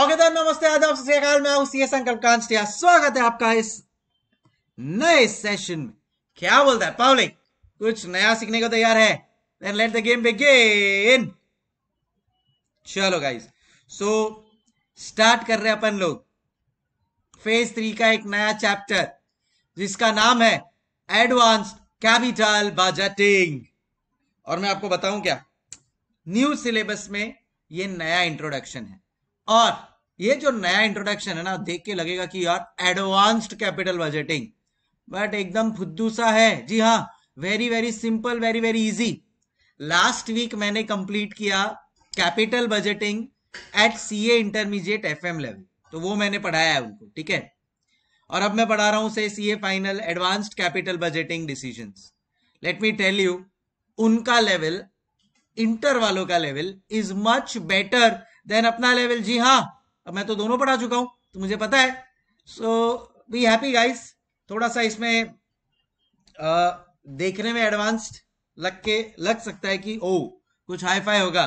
औरदार नमस्ते आदाब सत्याकाल मैं हूं सीए संकल्प कांस्टिया स्वागत है आपका इस नए सेशन में क्या बोलता है पब्लिक कुछ नया सीखने को तैयार है then let the game begin चलो गाइस सो स्टार्ट कर रहे हैं अपन लोग फेज थ्री का एक नया चैप्टर जिसका नाम है एडवांस्ड कैपिटल बजटिंग और मैं आपको बताऊं क्या न्यू सिलेबस में ये नया इंट्रोडक्शन है और ये जो नया इंट्रोडक्शन है ना देख के लगेगा कि यार एडवांस्ड कैपिटल बजटिंग बट एकदम फुद्दू सा है जी हाँ very very simple very very easy last week मैंने कंप्लीट किया capital budgeting at CA intermediate F M level तो वो मैंने पढ़ाया है उनको ठीक है और अब मैं पढ़ा रहा हूं से final advanced capital budgeting decision let me tell you उनका लेवल इंटर वालों का level is much better than अपना लेवल जी हाँ अब मैं तो दोनों पढ़ा चुका हूं तो मुझे पता है सो बी हैप्पी गाइस थोड़ा सा इसमें आ, देखने में एडवांस्ड लग के लग सकता है कि ओ oh, कुछ हाई फाई होगा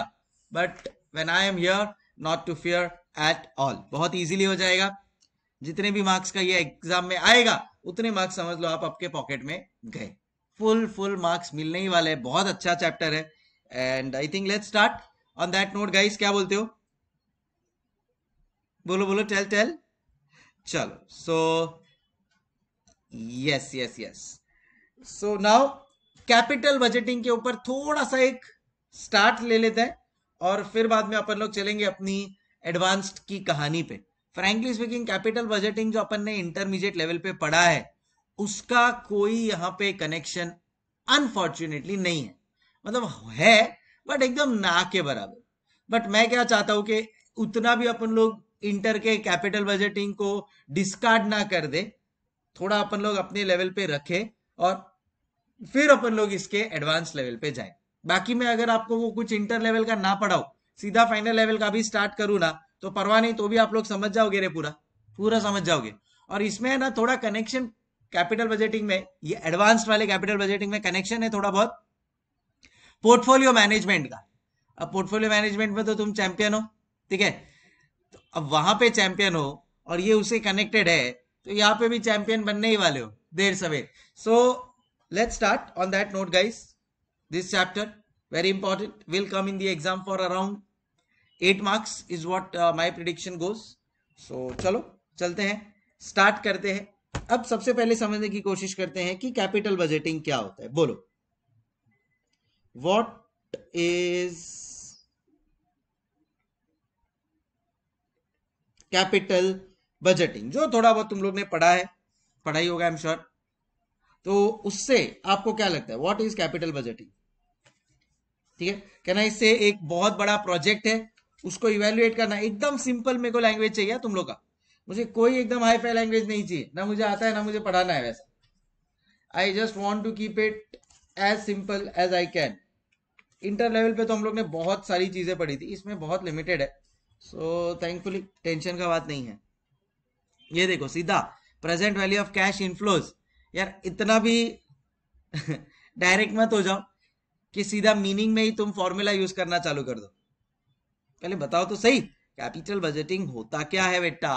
but when I am here not to fear at all बहुत इजीली हो जाएगा जितने भी मार्क्स का ये एग्जाम में आएगा उतने मार्क्स समझ लो आप आपके पॉकेट में गए फुल फुल मार्क्स मिलने ही वाले बहुत अच्छा चैप्टर है and I think let's start on that note guys क्या बोलते हो बोलो बोलो टेल टेल चलो so yes yes yes so now capital budgeting के ऊपर थोड़ा सा एक स्टार्ट ले लेते हैं और फिर बाद में अपन लोग चलेंगे अपनी एडवांस्ड की कहानी पे फ्रेंकली स्पीकिंग कैपिटल बजटिंग जो अपन ने इंटरमीडिएट लेवल पे पढ़ा है उसका कोई यहां पे कनेक्शन अनफॉर्चुनेटली नहीं है मतलब है बट एकदम ना के बराबर बट मैं क्या चाहता हूं कि उतना भी अपन लोग इंटर के कैपिटल बजटिंग को डिस्कार्ड ना कर दे थोड़ा अपन लोग अपने लेवल पे रखे और फिर अपन लोग इसके एडवांस लेवल पे जाए बाकी मैं अगर आपको वो कुछ इंटर लेवल का ना पढ़ाऊ सीधा फाइनल लेवल का भी स्टार्ट करूँ ना तो परवाह नहीं तो भी आप लोग समझ जाओगे रे पूरा पूरा समझ जाओगे और इसमें है ना थोड़ा कनेक्शन कैपिटल बजटिंग में ये एडवांस वाले कैपिटल बजटिंग में कनेक्शन है थोड़ा बहुत पोर्टफोलियो मैनेजमेंट का अब पोर्टफोलियो मैनेजमेंट में तो तुम चैंपियन हो ठीक है अब वहां पे चैंपियन हो और ये उसे कनेक्टेड है तो यहाँ पे भी चैंपियन बनने ही वाले हो देर सवेर so let start on that note guys this chapter very important will come in the exam for around eight marks is what my prediction prediction सो चलो चलते हैं स्टार्ट करते हैं अब सबसे पहले समझने की कोशिश करते हैं कि कैपिटल बजटिंग क्या होता है बोलो वॉट इज कैपिटल बजटिंग जो थोड़ा बहुत तुम लोग ने पढ़ा है पढ़ाई होगा आई एम श्योर तो उससे आपको क्या लगता है व्हाट इज कैपिटल बजटिंग ठीक है कहना इससे एक बहुत बड़ा प्रोजेक्ट है उसको इवेल्युएट करना एकदम सिंपल मेरे को लैंग्वेज चाहिए तुम लोग का मुझे कोई एकदम हाई फाई लैंग्वेज नहीं चाहिए ना मुझे आता है ना मुझे पढ़ाना है वैसा I just want to keep it as simple as I can inter level पे तो हम लोग ने बहुत सारी चीजें पढ़ी थी इसमें बहुत लिमिटेड है सो थैंकफुली टेंशन का बात नहीं है ये देखो सीधा present value of cash inflows यार इतना भी डायरेक्ट मत हो जाओ कि सीधा मीनिंग में ही तुम फॉर्मूला यूज करना चालू कर दो पहले बताओ तो सही कैपिटल बजटिंग होता क्या है बेटा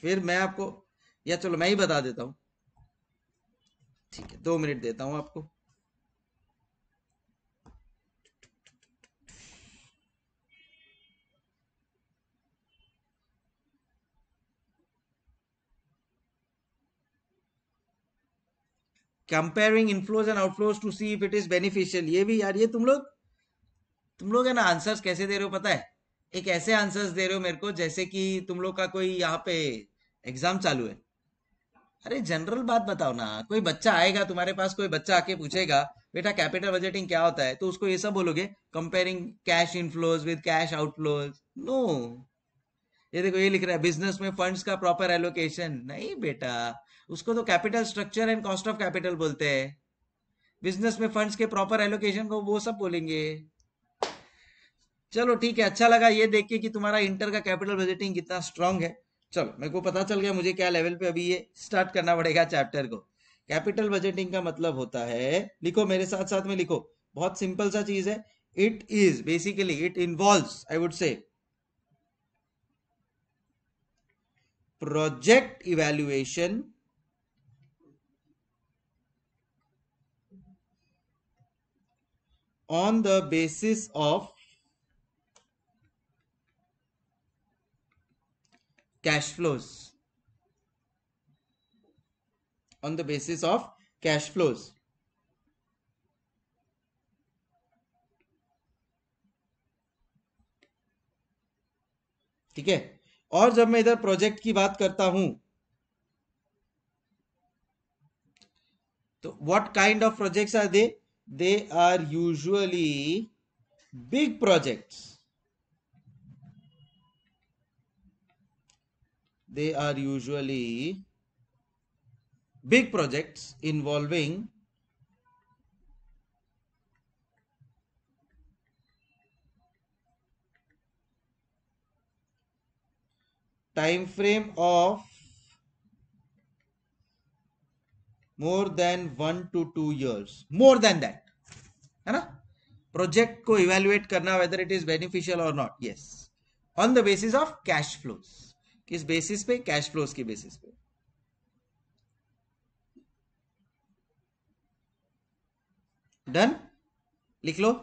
फिर मैं आपको या चलो मैं ही बता देता हूं ठीक है दो मिनट देता हूं आपको comparing inflows and outflows to see if it is beneficial ये भी यार ये तुम लोग तुम लोग है ना आंसर्स कैसे दे रहे हो पता है एक ऐसे आंसर्स दे रहे हो मेरे को जैसे कि तुम लोग का कोई यहाँ पे एग्जाम चालू है अरे जनरल बात बताओ ना कोई बच्चा आएगा तुम्हारे पास कोई बच्चा आके पूछेगा बेटा कैपिटल बजटिंग क्या होता है तो उसको ये सब बोलोगे comparing cash inflows with cash outflows no ये देखो ये लिख रहा है बिजनेस में फंड्स का प्रॉपर एलोकेशन नहीं बेटा उसको तो capital structure and cost of capital बोलते हैं बिजनेस में फंड्स के प्रॉपर एलोकेशन को वो सब बोलेंगे चलो ठीक है अच्छा लगा ये देख के कि तुम्हारा इंटर का कैपिटल बजटिंग कितना स्ट्रांग है चलो मेरे को पता चल गया मुझे क्या लेवल पे अभी ये स्टार्ट करना पड़ेगा चैप्टर को कैपिटल बजटिंग का मतलब होता है लिखो मेरे साथ साथ में लिखो बहुत सिंपल सा चीज है it is basically it involve I would say project evaluation on the basis of cash flows on the basis of cash flows ठीक है और जब मैं इधर प्रोजेक्ट की बात करता हूं तो what kind of projects are they they are usually big projects. They are usually big projects involving time frame of more than one two two years more than that है ना प्रोजेक्ट को evaluate करना whether it is beneficial और not yes on the basis of cash flows किस basis पे cash flows की basis पे done लिख लो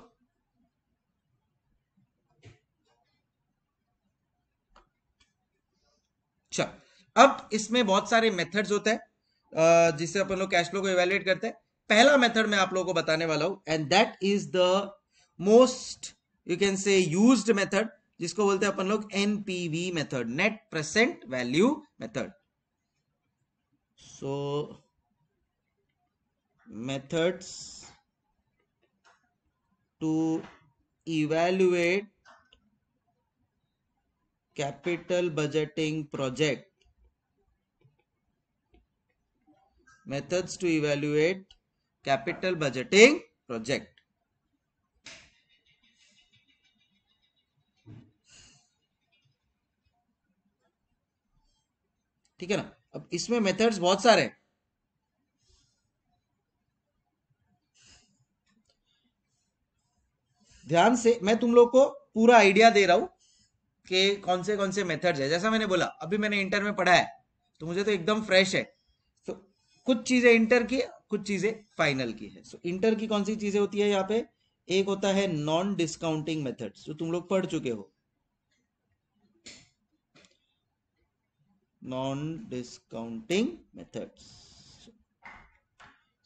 अब इसमें बहुत सारे मेथड्स होते हैं जिससे अपन लोग कैश फ्लो को इवेल्युएट करते हैं पहला मेथड मैं आप लोगों को बताने वाला हूं and that is the most you can say used method जिसको बोलते हैं अपन लोग NPV method net present value method so methods to evaluate capital budgeting project methods to evaluate capital budgeting project. ठीक है ना अब इसमें मेथड्स बहुत सारे हैं ध्यान से मैं तुम लोग को पूरा आइडिया दे रहा हूं कि कौन से कौन से मेथड्स है जैसा मैंने बोला अभी मैंने इंटर में पढ़ा है तो मुझे तो एकदम फ्रेश है कुछ चीजें इंटर की कुछ चीजें फाइनल की है सो so, इंटर की कौन सी चीजें होती है यहाँ पे एक होता है नॉन डिस्काउंटिंग मेथड जो तुम लोग पढ़ चुके हो नॉन डिस्काउंटिंग मेथड्स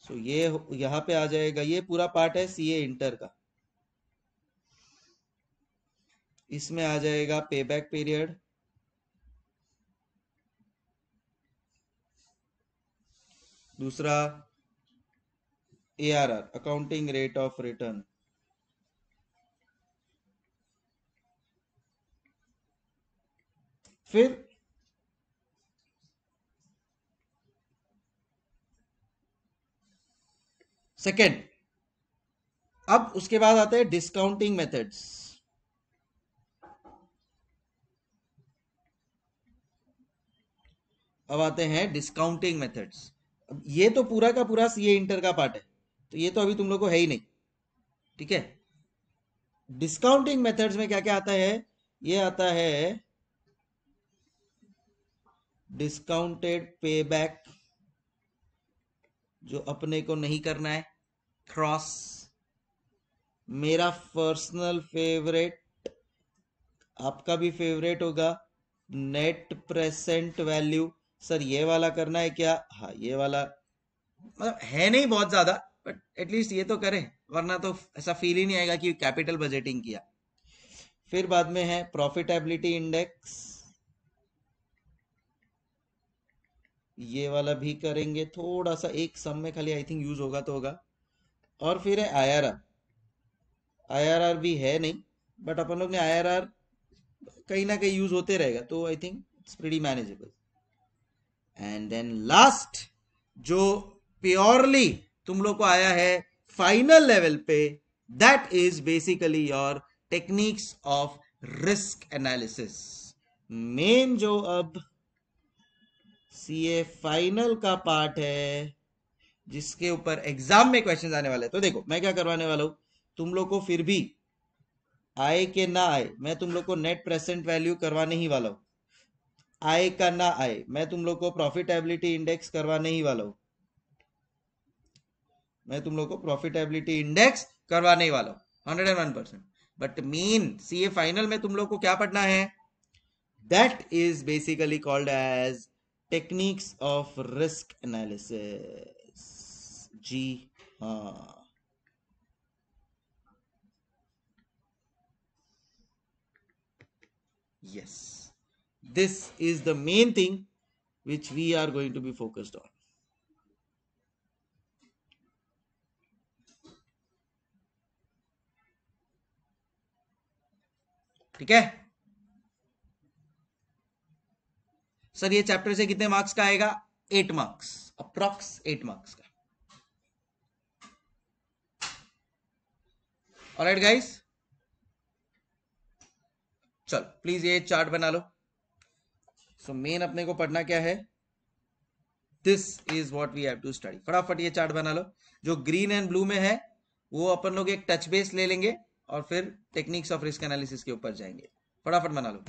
सो ये यहां पे आ जाएगा ये पूरा पार्ट है सीए इंटर का इसमें आ जाएगा पे बैक पीरियड दूसरा A R R accounting rate of return फिर सेकेंड अब उसके बाद आते हैं डिस्काउंटिंग मेथड्स अब आते हैं डिस्काउंटिंग मेथड्स ये तो पूरा का पूरा सीए इंटर का पार्ट है तो ये तो अभी तुम लोग को है ही नहीं ठीक है डिस्काउंटिंग मेथड्स में क्या क्या आता है ये आता है डिस्काउंटेड पे बैक जो अपने को नहीं करना है क्रॉस मेरा पर्सनल फेवरेट आपका भी फेवरेट होगा नेट प्रेजेंट वैल्यू सर ये वाला करना है क्या हाँ ये वाला मतलब है नहीं बहुत ज्यादा बट एटलीस्ट ये तो करें वरना तो ऐसा फील ही नहीं आएगा कि कैपिटल बजटिंग किया फिर बाद में है प्रॉफिटेबिलिटी इंडेक्स ये वाला भी करेंगे थोड़ा सा एक सम में खाली आई थिंक यूज होगा तो होगा और फिर है आईआरआर आईआरआर भी है नहीं बट अपन लोग ने आईआरआर कहीं ना कहीं यूज होते रहेगा तो I think it's pretty manageable and then last जो प्योरली तुम लोग को आया है फाइनल लेवल पे that is basically your techniques of risk analysis main जो अब सीए फाइनल का पार्ट है जिसके ऊपर एग्जाम में क्वेश्चन आने वाले हैं तो देखो मैं क्या करवाने वाला हूं तुम लोग को फिर भी आए के ना आए मैं तुम लोग को नेट प्रेजेंट वैल्यू करवाने ही वाला हूं आए का ना आए मैं तुम लोग को प्रॉफिटेबिलिटी इंडेक्स करवा नहीं वाला हूं मैं तुम लोग को प्रॉफिटेबिलिटी इंडेक्स करवा नहीं वाला हूं hundred and one percent but mean a final में तुम लोग को क्या पढ़ना है that is basically called as techniques of risk analysis जी यस हाँ। yes This is the main thing which we are going to be focused on. ठीक है सर ये चैप्टर से कितने मार्क्स का आएगा eight marks approx eight marks का ऑलराइट गाइस चलो प्लीज ये चार्ट बना लो सो मेन अपने को पढ़ना क्या है this is what we have to study फटाफट ये चार्ट बना लो जो ग्रीन एंड ब्लू में है वो अपन लोग एक टच बेस ले लेंगे और फिर टेक्निक्स ऑफ रिस्क एनालिसिस के ऊपर जाएंगे फटाफट बना लो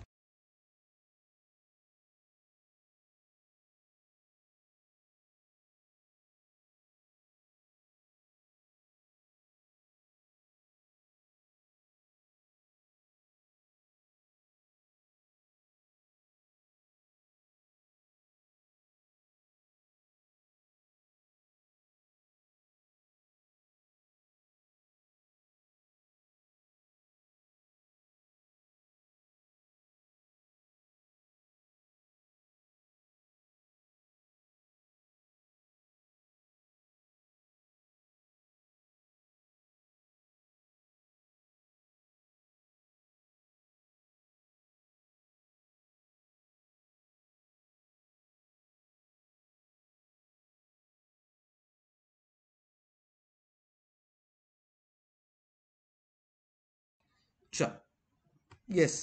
यस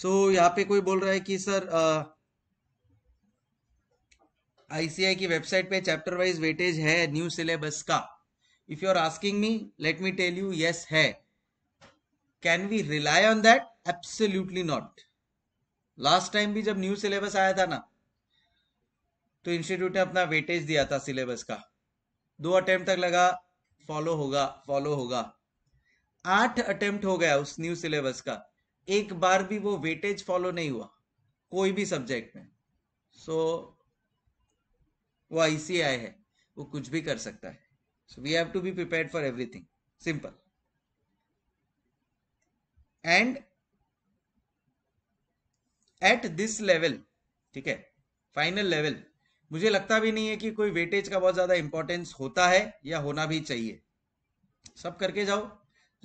सो यहाँ पे कोई बोल रहा है कि सर आईसीआई की वेबसाइट पे चैप्टर वाइज वेटेज है न्यू सिलेबस का if you are asking me let me tell you yes है can we rely on that absolutely not last time भी जब न्यू सिलेबस आया था ना तो इंस्टीट्यूट ने अपना वेटेज दिया था सिलेबस का दो अटेम्प्ट तक लगा फॉलो होगा फॉलो होगा आठ अटेम्प्ट हो गया उस न्यू सिलेबस का एक बार भी वो वेटेज फॉलो नहीं हुआ कोई भी सब्जेक्ट में सो so, वो आईसीआई है वो कुछ भी कर सकता है so we have to be prepare for everything simple and at this level ठीक है फाइनल लेवल मुझे लगता भी नहीं है कि कोई वेटेज का बहुत ज्यादा इंपॉर्टेंस होता है या होना भी चाहिए सब करके जाओ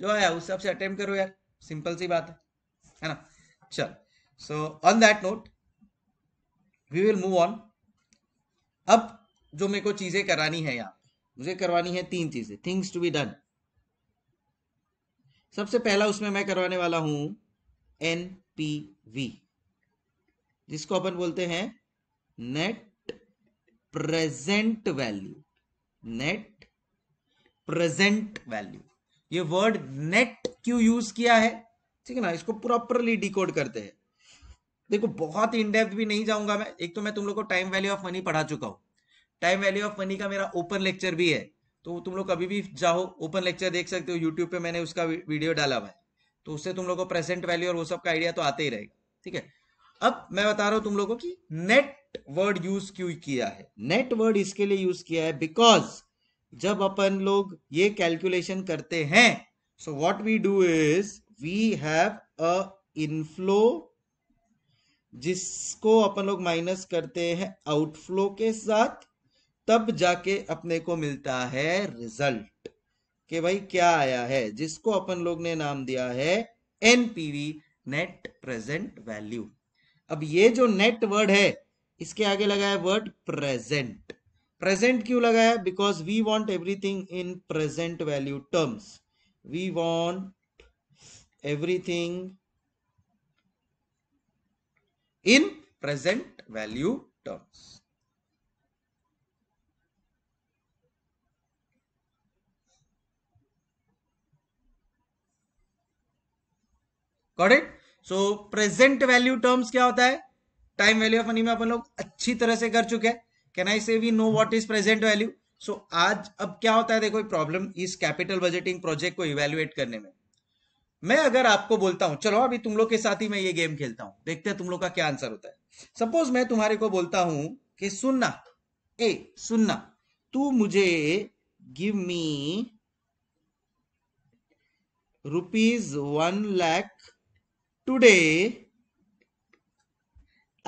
जो आया उस हिसाब से अटेम्प्ट करो यार सिंपल सी बात है है ना चल so on that note we will move on अब जो मेरे को चीजें करानी है यहां मुझे करवानी है तीन चीजें थिंग्स टू बी डन सबसे पहला उसमें मैं करवाने वाला हूं एन पी वी जिसको अपन बोलते हैं net present value net present value ये वर्ड नेट क्यों यूज किया है ठीक है ना इसको प्रॉपरली डिकोड करते हैं देखो बहुत इनडेप्थ भी नहीं जाऊंगा मैं एक तो मैं तुम लोग को टाइम वैल्यू ऑफ मनी पढ़ा चुका हूँ टाइम वैल्यू ऑफ मनी का मेरा ओपन लेक्चर भी है तो तुम लोग कभी भी जाओ ओपन लेक्चर देख सकते हो यूट्यूब पे मैंने उसका वीडियो डाला हुआ है तो उससे तुम लोग को प्रेजेंट वैल्यू और वो सब का आइडिया तो आते ही रहेगा ठीक है अब मैं बता रहा हूं तुम लोगों की नेट वर्ड यूज क्यों किया है नेट वर्ड इसके लिए यूज किया है बिकॉज जब अपन लोग ये कैलकुलेशन करते हैं so what we do is we have a inflow जिसको अपन लोग माइनस करते हैं आउटफ्लो के साथ तब जाके अपने को मिलता है रिजल्ट कि भाई क्या आया है जिसको अपन लोग ने नाम दिया है एनपीवी नेट प्रेजेंट वैल्यू अब ये जो नेट वर्ड है इसके आगे लगाया वर्ड प्रेजेंट प्रेजेंट क्यों लगाया because we want everything in present value terms we want everything in present value terms. Got it so present value terms क्या होता है टाइम वैल्यू ऑफ मनी में अपन लोग अच्छी तरह से कर चुके हैं can I say we know what is present value so आज अब क्या होता है देखो प्रॉब्लम इस कैपिटल बजटिंग प्रोजेक्ट को इवेल्युएट करने में मैं अगर आपको बोलता हूं चलो अभी तुम लोग के साथ ही मैं ये गेम खेलता हूं देखते हैं तुम लोग का क्या आंसर होता है सपोज मैं तुम्हारे को बोलता हूं कि सुनना ए सुनना तू मुझे give me rupees one lakh today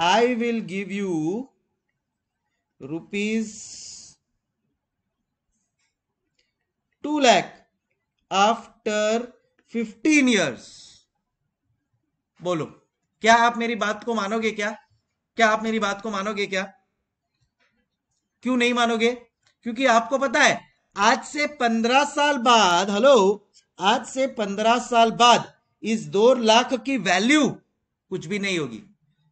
I will give you rupees two lakh after fifteen years बोलो क्या आप मेरी बात को मानोगे क्या क्या आप मेरी बात को मानोगे क्या क्यों नहीं मानोगे क्योंकि आपको पता है आज से पंद्रह साल बाद हेलो आज से पंद्रह साल बाद इस दो लाख की वैल्यू कुछ भी नहीं होगी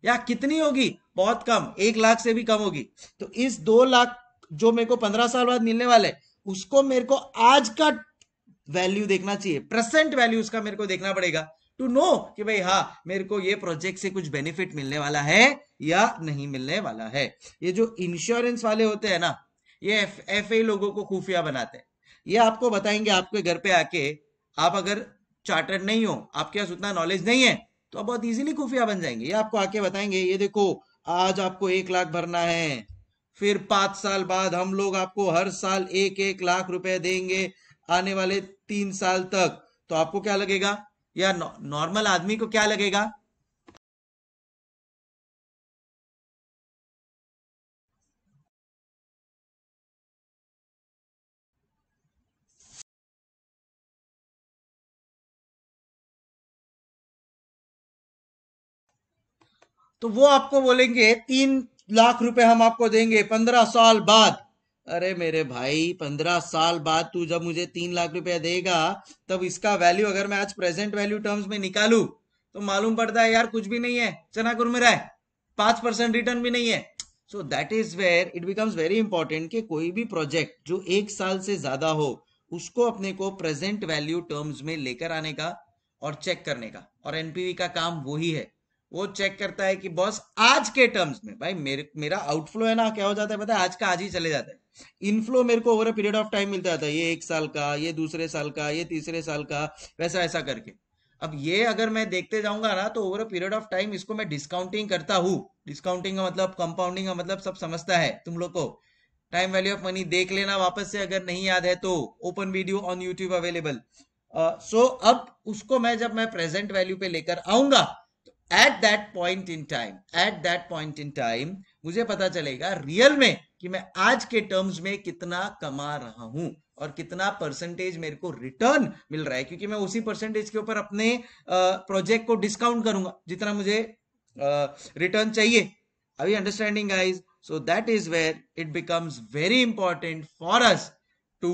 या कितनी होगी बहुत कम एक लाख से भी कम होगी तो इस दो लाख जो मेरे को पंद्रह साल बाद मिलने वाले उसको मेरे को आज का वैल्यू देखना चाहिए प्रेजेंट वैल्यू उसका मेरे को देखना पड़ेगा टू नो कि भाई हाँ मेरे को ये प्रोजेक्ट से कुछ बेनिफिट मिलने वाला है या नहीं मिलने वाला है ये जो इंश्योरेंस वाले होते हैं ना ये एफ ए लोगों को खुफिया बनाते हैं ये आपको बताएंगे आपके घर पे आके आप अगर चार्टर्ड नहीं हो आपके पास उतना नॉलेज नहीं है तो आप बहुत इजीली खुफिया बन जाएंगे ये आपको आके बताएंगे ये देखो आज आपको एक लाख भरना है फिर पांच साल बाद हम लोग आपको हर साल एक एक लाख रुपए देंगे आने वाले तीन साल तक तो आपको क्या लगेगा या नॉर्मल आदमी को क्या लगेगा तो वो आपको बोलेंगे तीन लाख रुपए हम आपको देंगे पंद्रह साल बाद अरे मेरे भाई पंद्रह साल बाद तू जब मुझे तीन लाख रुपया देगा तब इसका वैल्यू अगर मैं आज प्रेजेंट वैल्यू टर्म्स में निकालू तो मालूम पड़ता है यार कुछ भी नहीं है चनाकुर में रहा है पांच परसेंट रिटर्न भी नहीं है so that is where it becomes very important कि कोई भी प्रोजेक्ट जो एक साल से ज्यादा हो उसको अपने को प्रेजेंट वैल्यू टर्म्स में लेकर आने का और चेक करने का और एनपीवी का काम वही है वो चेक करता है कि बॉस आज के टर्म्स में भाई मेरे मेरा आउटफ्लो है ना क्या हो जाता है पता है आज का आज ही चले जाता है इनफ्लो मेरे को over a period of time मिलता था ये एक साल का ये दूसरे साल का ये तीसरे साल का वैसा ऐसा करके अब ये अगर मैं देखते जाऊंगा ना तो over a period of time इसको मैं डिस्काउंटिंग करता हूँ डिस्काउंटिंग का मतलब कंपाउंडिंग का मतलब सब समझता है तुम लोग को टाइम वैल्यू ऑफ मनी देख लेना वापस से अगर नहीं याद है तो open video on YouTube available so अब उसको मैं जब मैं प्रेजेंट वैल्यू पे लेकर आऊंगा at that point in time at that point in time मुझे पता चलेगा रियल में कि मैं आज के टर्म्स में कितना कमा रहा हूं और कितना परसेंटेज मेरे को रिटर्न मिल रहा है क्योंकि मैं उसी परसेंटेज के ऊपर अपने प्रोजेक्ट को डिस्काउंट करूंगा जितना मुझे रिटर्न चाहिए अभी understanding guys so that is where it becomes very important for us to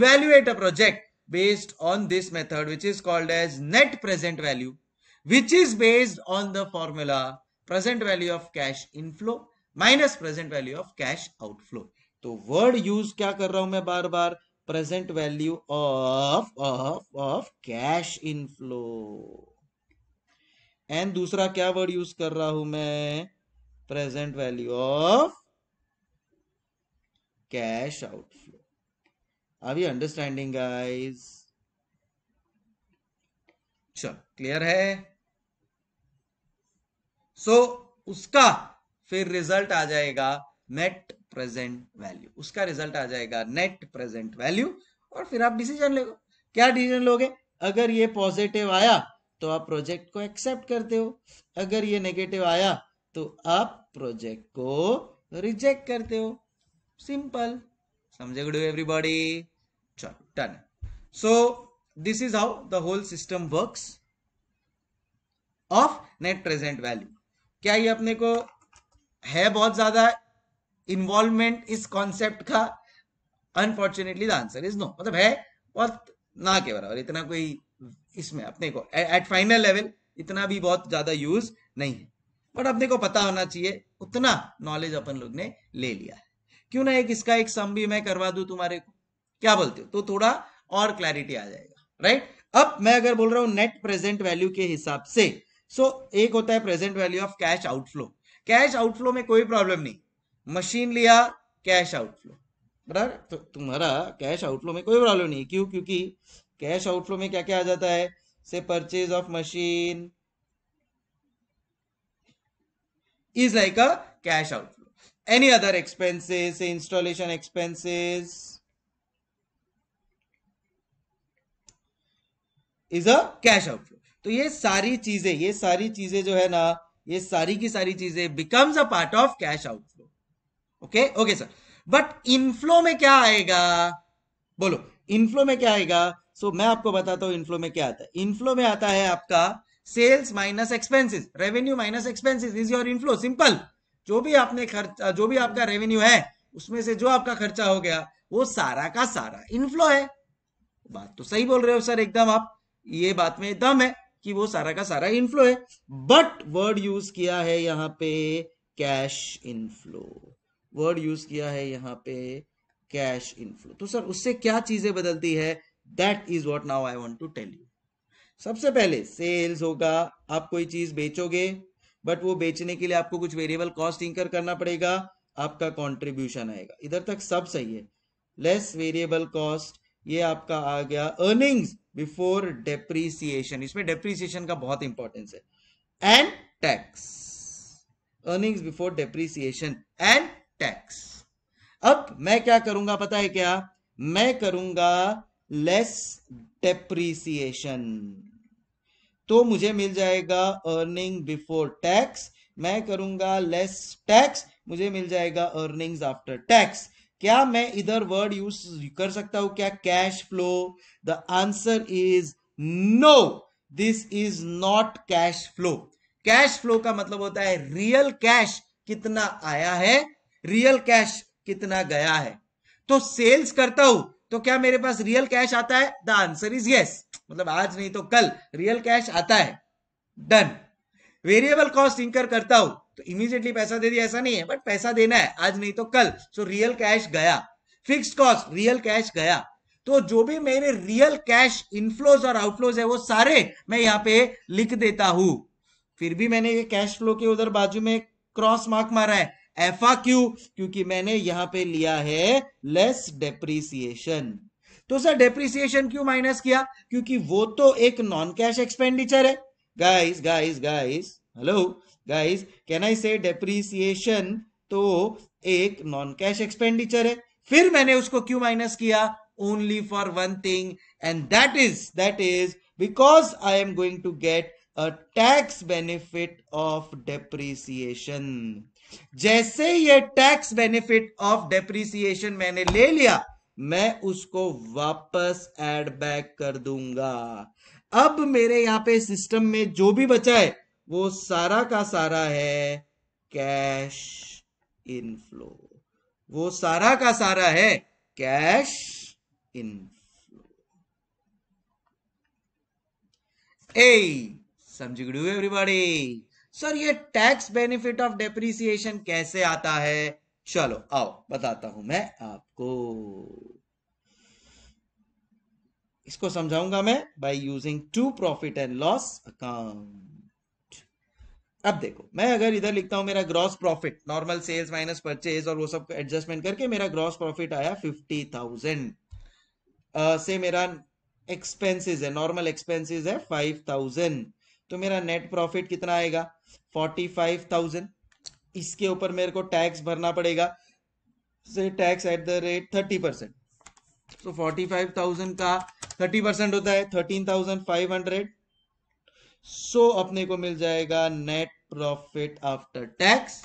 evaluate a project based on this method which is called as net present value which is based on the formula present value of cash inflow minus present value of cash outflow. तो word use क्या कर रहा हूं मैं बार बार present value of of of cash inflow and दूसरा क्या वर्ड यूज कर रहा हूं मैं present value of cash outflow are understanding guys चलो क्लियर है सो so, उसका फिर रिजल्ट आ जाएगा नेट प्रेजेंट वैल्यू उसका रिजल्ट आ जाएगा नेट प्रेजेंट वैल्यू और फिर आप डिसीजन ले क्या डिसीजन लोगे अगर ये पॉजिटिव आया तो आप प्रोजेक्ट को एक्सेप्ट करते हो अगर ये नेगेटिव आया तो आप प्रोजेक्ट को रिजेक्ट करते हो सिंपल समझे गुड एवरीबॉडी चलो done so this is how the whole system works of net present value क्या ये अपने को है बहुत ज्यादा इन्वॉल्वमेंट इस कॉन्सेप्ट का unfortunately the answer is no मतलब है बहुत ना के बराबर इतना कोई इसमें अपने को एट फाइनल लेवल इतना भी बहुत ज्यादा यूज नहीं है बट अपने को पता होना चाहिए उतना नॉलेज अपन लोग ने ले लिया है क्यों ना एक इसका एक सम भी मैं करवा दू तुम्हारे को क्या बोलते हो तो थोड़ा और क्लैरिटी आ जाएगा राइट अब मैं अगर बोल रहा हूं नेट प्रेजेंट वैल्यू के हिसाब से सो so, एक होता है present value of cash outflow cash outflow में कोई प्रॉब्लम नहीं मशीन लिया कैश आउटफ्लो बराबर तो तुम्हारा कैश आउटफ्लो में कोई प्रॉब्लम नहीं क्यों क्योंकि कैश आउटफ्लो में क्या क्या आ जाता है say purchase of machine is like a cash outflow any other expenses installation expenses is a cash outflow तो ये सारी चीजें ये सारी चीजें जो है ना ये सारी की सारी चीजें becomes a part of cash outflow okay okay sir but inflow में क्या आएगा बोलो इनफ्लो में क्या आएगा सो so, मैं आपको बताता हूं इनफ्लो में क्या आता है इनफ्लो में आता है आपका sales minus expenses revenue minus expenses is your inflow simple जो भी आपने खर्चा जो भी आपका रेवेन्यू है उसमें से जो आपका खर्चा हो गया वो सारा का सारा इनफ्लो है बात तो सही बोल रहे हो सर एकदम आप ये बात में दम है कि वो सारा का सारा इनफ्लो है बट वर्ड यूज किया है यहां पे कैश इनफ्लो वर्ड यूज किया है यहां पे कैश इनफ्लो तो सर उससे क्या चीजें बदलती है that is what now I want to tell you सबसे पहले सेल्स होगा आप कोई चीज बेचोगे बट वो बेचने के लिए आपको कुछ वेरिएबल कॉस्ट इंकर करना पड़ेगा आपका कंट्रीब्यूशन आएगा इधर तक सब सही है लेस वेरिएबल कॉस्ट ये आपका आ गया अर्निंग्स बिफोर डेप्रीसिएशन इसमें डेप्रीसिएशन का बहुत इंपॉर्टेंस है and tax earnings before depreciation and tax अब मैं क्या करूंगा पता है क्या मैं करूंगा लेस डेप्रीसिएशन तो मुझे मिल जाएगा अर्निंग बिफोर टैक्स मैं करूंगा लेस टैक्स मुझे मिल जाएगा अर्निंग्स आफ्टर टैक्स क्या मैं इधर वर्ड यूज कर सकता हूं क्या cash flow the answer is no this is not cash flow cash flow का मतलब होता है रियल कैश कितना आया है रियल कैश कितना गया है तो सेल्स करता हूं तो क्या मेरे पास रियल कैश आता है द आंसर इज यस मतलब आज नहीं तो कल रियल कैश आता है डन वेरिएबल कॉस्ट इंकर करता हूं तो इमीजिएटली पैसा दे दिया ऐसा नहीं है बट पैसा देना है आज नहीं तो कल सो रियल कैश गया फिक्स कॉस्ट रियल कैश गया तो जो भी मेरे रियल कैश इनफ्लोज और आउटफ्लोज है वो सारे मैं यहां पे लिख देता हूं फिर भी मैंने ये कैश फ्लो के उधर बाजू में क्रॉस मार्क मारा है एफा क्यू क्योंकि मैंने यहां पे लिया है लेस डेप्रिसिएशन तो सर डेप्रिसिएशन क्यों माइनस किया क्योंकि वो तो एक नॉन कैश एक्सपेंडिचर है guys guys guys hello guys can I say depreciation तो एक नॉन कैश एक्सपेंडिचर है फिर मैंने उसको क्यों माइनस किया only for one thing and that is that is because I am going to get a tax benefit of depreciation जैसे ये टैक्स बेनिफिट ऑफ डेप्रीसिएशन मैंने ले लिया मैं उसको वापस एड बैक कर दूंगा अब मेरे यहां पे सिस्टम में जो भी बचा है वो सारा का सारा है कैश इनफ्लो वो सारा का सारा है कैश इनफ्लो ए समझ गुड एवरीबॉडी सर ये टैक्स बेनिफिट ऑफ डेप्रिसिएशन कैसे आता है चलो आओ बताता हूं मैं आपको इसको समझाऊंगा मैं by using two profit and loss account अब देखो मैं अगर इधर लिखता हूं मेरा gross profit normal sales minus purchase और वो सब एडजस्टमेंट करके मेरा ग्रॉस प्रॉफिट आया फिफ्टी थाउजेंड से मेरा एक्सपेंसेस है नॉर्मल एक्सपेंसेस है फाइव थाउजेंड तो मेरा नेट प्रॉफिट कितना आएगा फोर्टी फाइव थाउजेंड इसके ऊपर मेरे को टैक्स भरना पड़ेगा say tax at the rate thirty percent तो फोर्टी फाइव थाउजेंड का थर्टी परसेंट होता है thirteen thousand five hundred so अपने को मिल जाएगा net profit after tax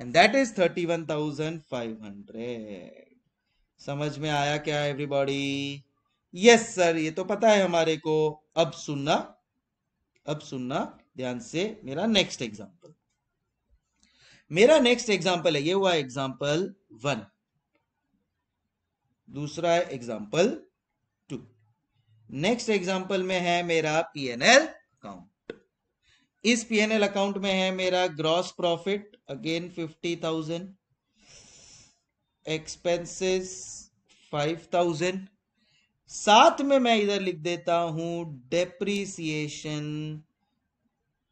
and that is thirty one thousand five hundred समझ में आया क्या एवरीबॉडी यस सर ये तो पता है हमारे को अब सुनना अब सुनना ध्यान से मेरा नेक्स्ट एग्जाम्पल मेरा नेक्स्ट एग्जाम्पल है ये हुआ एग्जाम्पल वन दूसरा एग्जाम्पल नेक्स्ट एग्जांपल में है मेरा पीएनएल अकाउंट इस पीएनएल अकाउंट में है मेरा gross profit again fifty thousand expenses five thousand साथ में मैं इधर लिख देता हूं डेप्रीसिएशन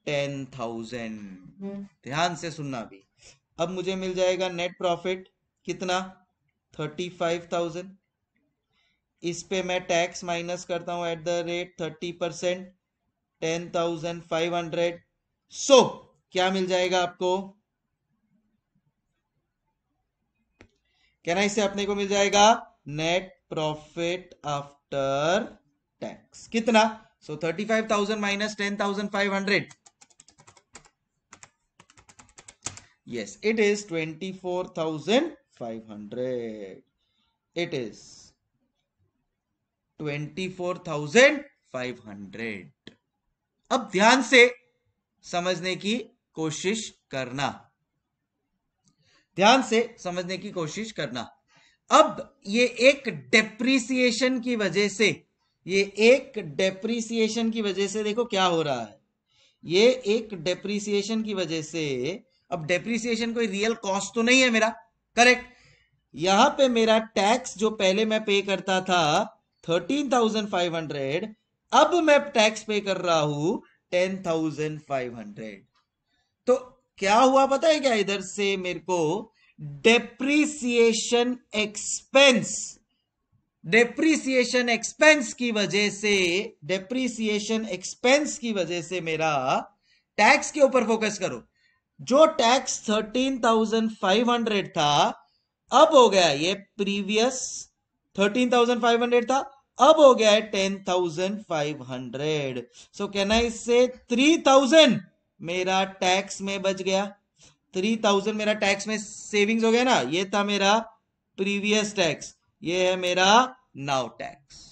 टेन थाउजेंड ध्यान से सुनना भी अब मुझे मिल जाएगा नेट प्रॉफिट कितना थर्टी फाइव थाउजेंड इस पे मैं टैक्स माइनस करता हूं at the rate thirty percent ten thousand five hundred so क्या मिल जाएगा आपको क्या ना इससे अपने को मिल जाएगा नेट प्रॉफिट आफ्टर टैक्स कितना so thirty five thousand minus ten thousand five hundred yes it is twenty four thousand five hundred it is twenty four thousand five hundred अब ध्यान से समझने की कोशिश करना ध्यान से समझने की कोशिश करना अब ये एक डेप्रीसिएशन की वजह से ये एक डेप्रिसिएशन की वजह से देखो क्या हो रहा है ये एक डेप्रिसिएशन की वजह से अब डेप्रिसिएशन कोई रियल कॉस्ट तो नहीं है मेरा करेक्ट यहां पे मेरा टैक्स जो पहले मैं पे करता था थर्टीन थाउजेंड फाइव हंड्रेड अब मैं टैक्स पे कर रहा हूं टेन थाउजेंड फाइव हंड्रेड तो क्या हुआ पता है क्या इधर से मेरे को डेप्रीसिएशन एक्सपेंस डेप्रीसिएशन एक्सपेंस की वजह से डेप्रीसिएशन एक्सपेंस की वजह से मेरा टैक्स के ऊपर फोकस करो जो tax thirteen thousand five hundred था अब हो गया ये previous thirteen thousand five hundred था अब हो गया है ten thousand five hundred so कहना इससे थ्री थाउजेंड मेरा टैक्स में बच गया थ्री थाउजेंड मेरा टैक्स में सेविंग्स हो गया ना ये था मेरा प्रीवियस टैक्स ये है मेरा नाउ टैक्स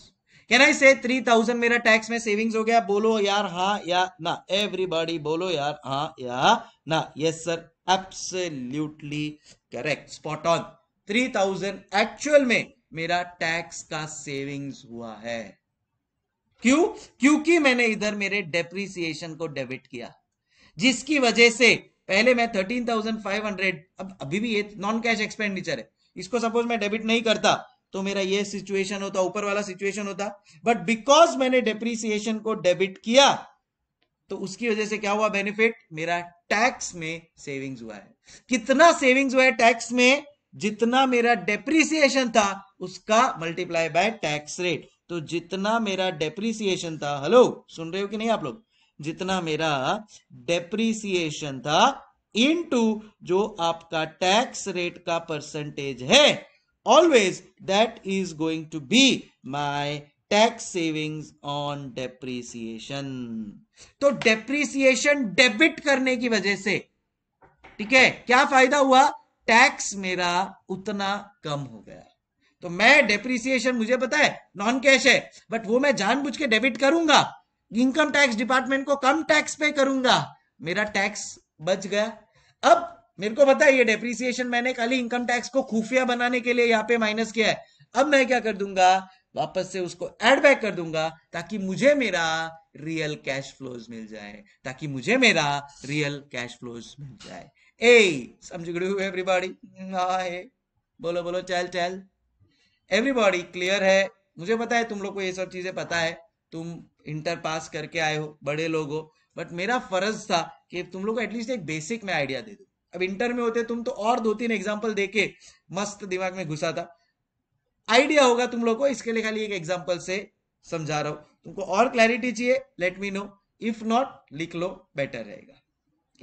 कहना इससे थ्री थाउजेंड मेरा टैक्स में सेविंग्स हो गया बोलो यार हाँ या ना एवरीबॉडी बोलो यार हाँ या ना yes sir absolutely correct spot on three thousand actual में मेरा टैक्स का सेविंग्स हुआ है क्यों क्योंकि मैंने इधर मेरे डेप्रिसिएशन को डेबिट किया जिसकी वजह से पहले मैं थर्टीन थाउजेंड फाइव हंड्रेड अब अभी भी ये नॉन कैश एक्सपेंडिचर है इसको सपोज मैं डेबिट नहीं करता तो मेरा ये सिचुएशन होता ऊपर वाला सिचुएशन होता बट बिकॉज मैंने डेप्रिसिएशन को डेबिट किया तो उसकी वजह से क्या हुआ बेनिफिट मेरा टैक्स में सेविंग्स हुआ है कितना सेविंग्स हुआ है टैक्स में जितना मेरा डेप्रिसिएशन था उसका मल्टीप्लाई बाय टैक्स रेट तो जितना मेरा डेप्रिसिएशन था हेलो सुन रहे हो कि नहीं आप लोग जितना मेरा डेप्रिसिएशन था इनटू जो आपका टैक्स रेट का परसेंटेज है always that is going to be my tax savings on depreciation तो डेप्रिसिएशन डेबिट करने की वजह से ठीक है क्या फायदा हुआ टैक्स मेरा उतना कम हो गया तो मैं डेप्रिसिएशन मुझे पता है नॉन कैश है बट वो मैं जानबूझ के डेबिट करूंगा इनकम टैक्स डिपार्टमेंट को कम टैक्स पे करूंगा मेरा टैक्स बच गया अब मेरे को पता है ये डेप्रिसिएशन मैंने खाली इनकम टैक्स को खुफिया बनाने के लिए यहाँ पे माइनस किया है अब मैं क्या कर दूंगा वापस से उसको एड बैक कर दूंगा ताकि मुझे मेरा रियल कैश फ्लोज मिल जाए ताकि मुझे मेरा रियल कैश फ्लोज मिल जाए Hey, एवरीबॉडी everybody. हाँ, Hi. बोलो बोलो चल चल एवरीबॉडी क्लियर है मुझे पता है तुम लोग को ये सब चीजें पता है तुम इंटर पास करके आए हो बड़े लोग हो बट मेरा फर्ज था कि तुम लोग को एटलीस्ट एक बेसिक में आइडिया दे दू अब इंटर में होते तुम तो और दो तीन एग्जाम्पल देके मस्त दिमाग में घुसा था आइडिया होगा तुम लोग को इसके लिए खाली एक एग्जाम्पल से समझा रहा हूं तुमको और क्लैरिटी चाहिए let me know if not लिख लो बेटर रहेगा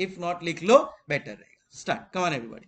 इफ नॉट लिख लो बेटर रहेगा start. Come on, everybody.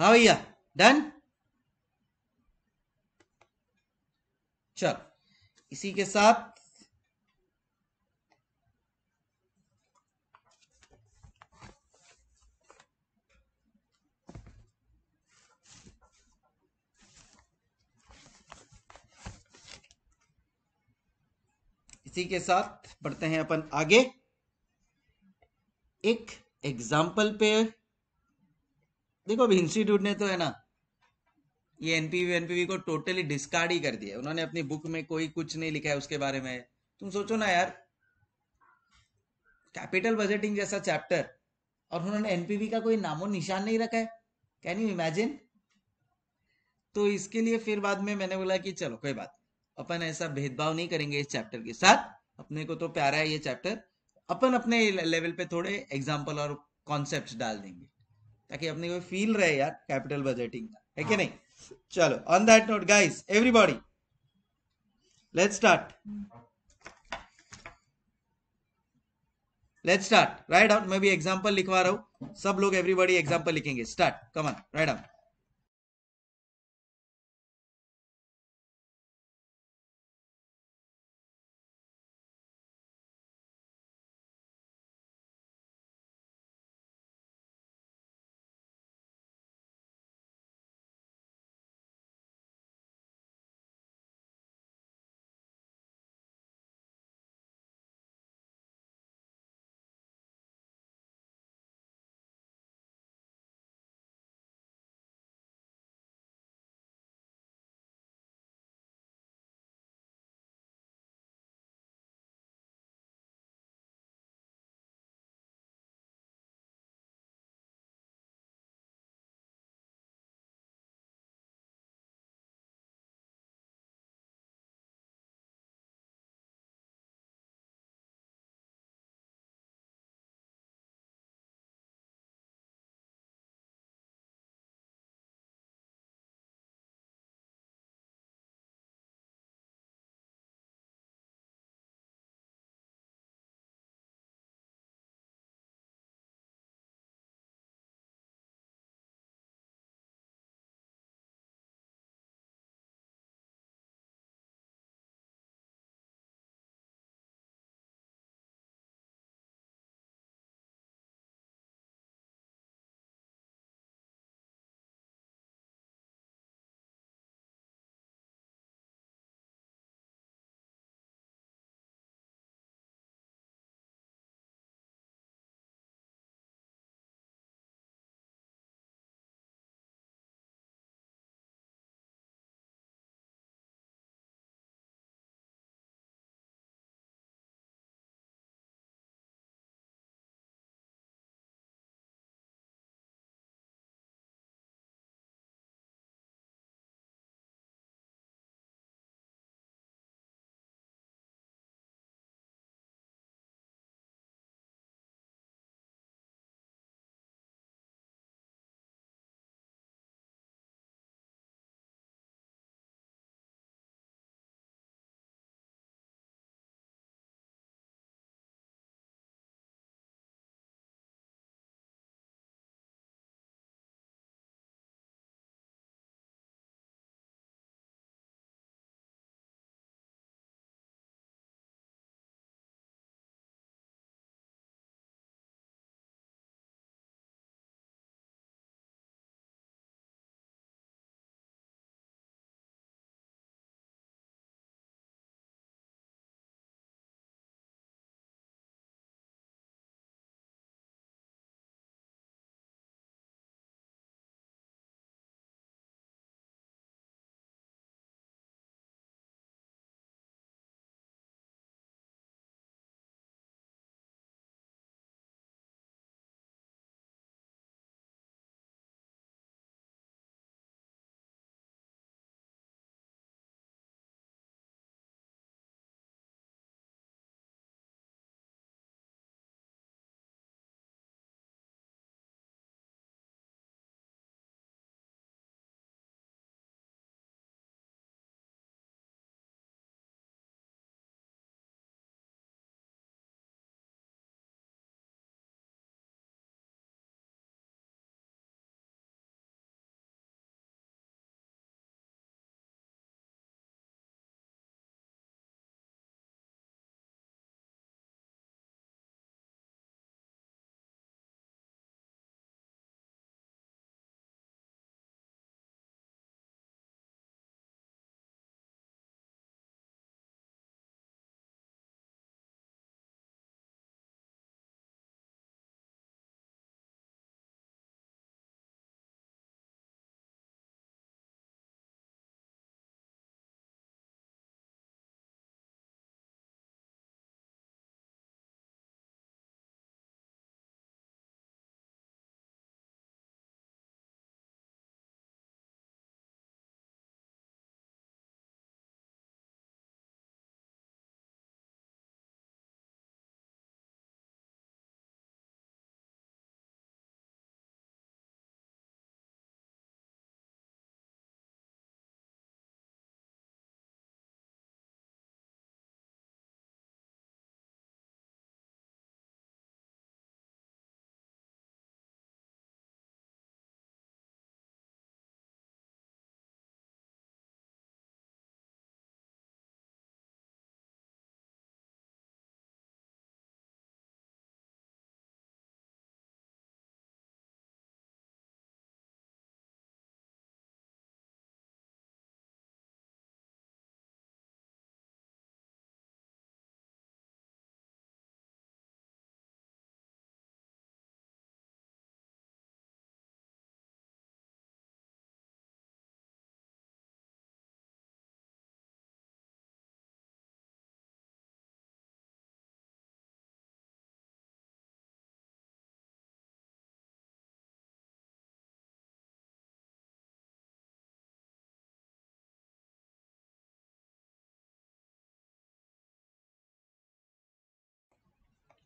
हाँ भैया डन चल इसी के साथ इसी के साथ बढ़ते हैं अपन आगे एक एग्जाम्पल पे देखो अब इंस्टीट्यूट ने तो है ना ये एनपीवी एनपीवी को टोटली डिस्कार्ड ही कर दिया उन्होंने अपनी बुक में कोई कुछ नहीं लिखा है उसके बारे में तुम सोचो ना यार कैपिटल बजटिंग जैसा चैप्टर और उन्होंने एनपीवी का कोई नामो निशान नहीं रखा है कैन यू इमेजिन तो इसके लिए फिर बाद में मैंने बोला कि चलो कोई बात अपन ऐसा भेदभाव नहीं करेंगे इस चैप्टर के साथ अपने को तो प्यारा है ये चैप्टर अपन अपने लेवल पे थोड़े एग्जाम्पल और कॉन्सेप्ट डाल देंगे ताकि अपने को फील रहे यार कैपिटल बजटिंग का है कि नहीं चलो on that note guys everybody let's start let's start right out मैं भी एग्जाम्पल लिखवा रहा हूं सब लोग एवरीबॉडी एग्जाम्पल लिखेंगे स्टार्ट कमन राइट आउट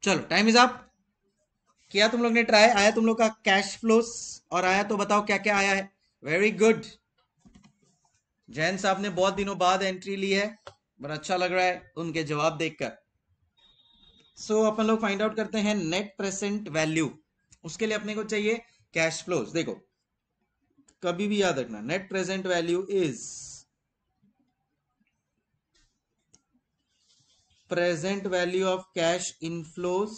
चलो टाइम इज आप किया तुम लोग ने ट्राई आया तुम लोग का कैश फ्लोस और आया तो बताओ क्या क्या आया है वेरी गुड जैन साहब ने बहुत दिनों बाद एंट्री ली है बड़ा अच्छा लग रहा है उनके जवाब देखकर सो so, अपन लोग फाइंड आउट करते हैं नेट प्रेजेंट वैल्यू उसके लिए अपने को चाहिए कैश फ्लोज देखो कभी भी याद रखना net present value is value of cash inflows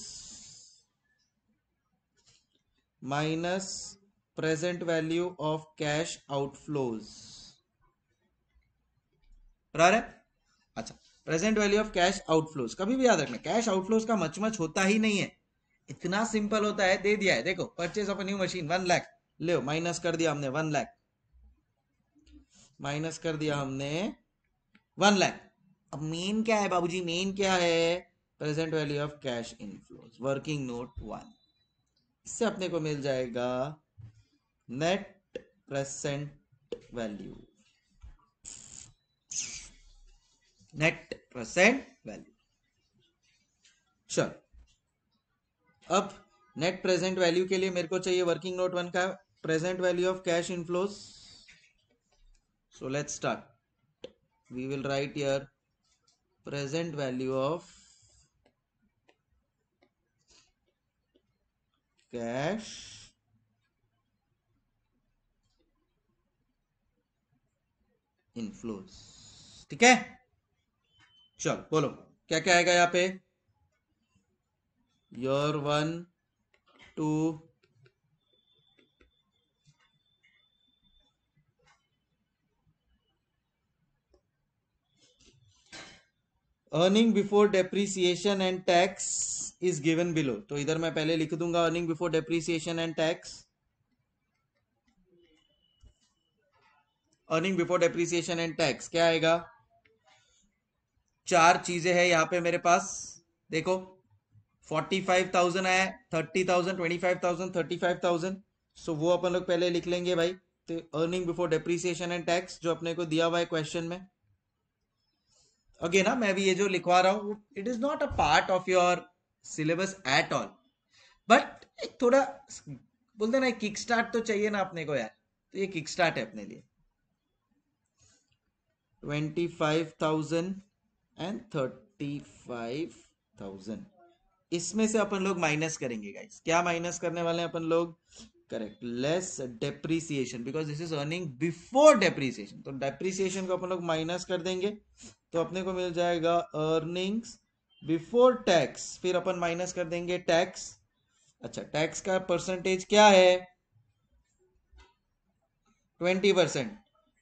minus present value of cash cash outflows है अच्छा present value of cash outflows कभी भी याद रखना कैश आउटफ्लोज का मच मच होता ही नहीं है इतना सिंपल होता है दे दिया है देखो purchase of new machine one lakh ले माइनस कर दिया हमने वन लैख माइनस कर दिया हमने वन लैख अब मेन क्या है बाबूजी मेन क्या है present value of cash inflows working note one इससे अपने को मिल जाएगा net present value net present value चल अब नेट प्रेजेंट वैल्यू के लिए मेरे को चाहिए वर्किंग नोट वन का present value of cash inflows so let's start we will write here present value of cash inflows ठीक है चलो बोलो क्या क्या आएगा यहां पे your one two earning before depreciation and tax is given below तो इधर मैं पहले लिख दूंगा earning before depreciation and tax earning before depreciation and tax क्या आएगा चार चीजें हैं यहाँ पे मेरे पास देखो फोर्टी फाइव थाउजेंड आया thirty thousand twenty five thousand thirty five thousand so वो अपन लोग पहले लिख लेंगे भाई तो earning before depreciation and tax जो अपने को दिया हुआ है क्वेश्चन में अगेन ना हाँ, मैं भी ये जो लिखवा रहा हूँ it is not a part of your syllabus at all but एक थोड़ा बोलते ना किक स्टार्ट तो चाहिए ना अपने को यार तो ये किक स्टार्ट है अपने लिए twenty five thousand and thirty five thousand इसमें से अपन लोग माइनस करेंगे गाइस क्या माइनस करने वाले हैं अपन लोग correct less depreciation because this is earning before depreciation तो डेप्रिसिएशन को अपन लोग माइनस कर देंगे तो अपने को मिल जाएगा अर्निंग्स बिफोर टैक्स फिर अपन माइनस कर देंगे टैक्स अच्छा टैक्स का परसेंटेज क्या है ट्वेंटी परसेंट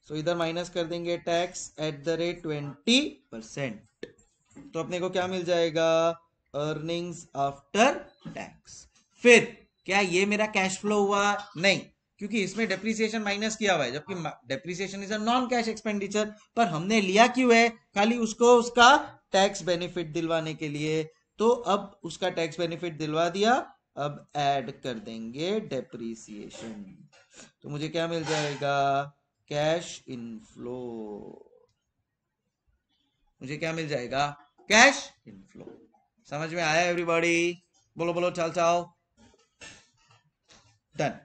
सो इधर माइनस कर देंगे tax at the rate twenty percent तो अपने को क्या मिल जाएगा अर्निंग्स आफ्टर टैक्स फिर क्या ये मेरा कैश फ्लो हुआ नहीं क्योंकि इसमें डेप्रिसिएशन माइनस किया हुआ है जबकि depreciation is a non cash expenditure पर हमने लिया क्यों है खाली उसको उसका टैक्स बेनिफिट दिलवाने के लिए तो अब उसका टैक्स बेनिफिट दिलवा दिया अब ऐड कर देंगे डेप्रीसिएशन तो मुझे क्या मिल जाएगा कैश इनफ्लो मुझे क्या मिल जाएगा कैश इनफ्लो समझ में आया एवरीबॉडी बोलो बोलो चल चाओ डन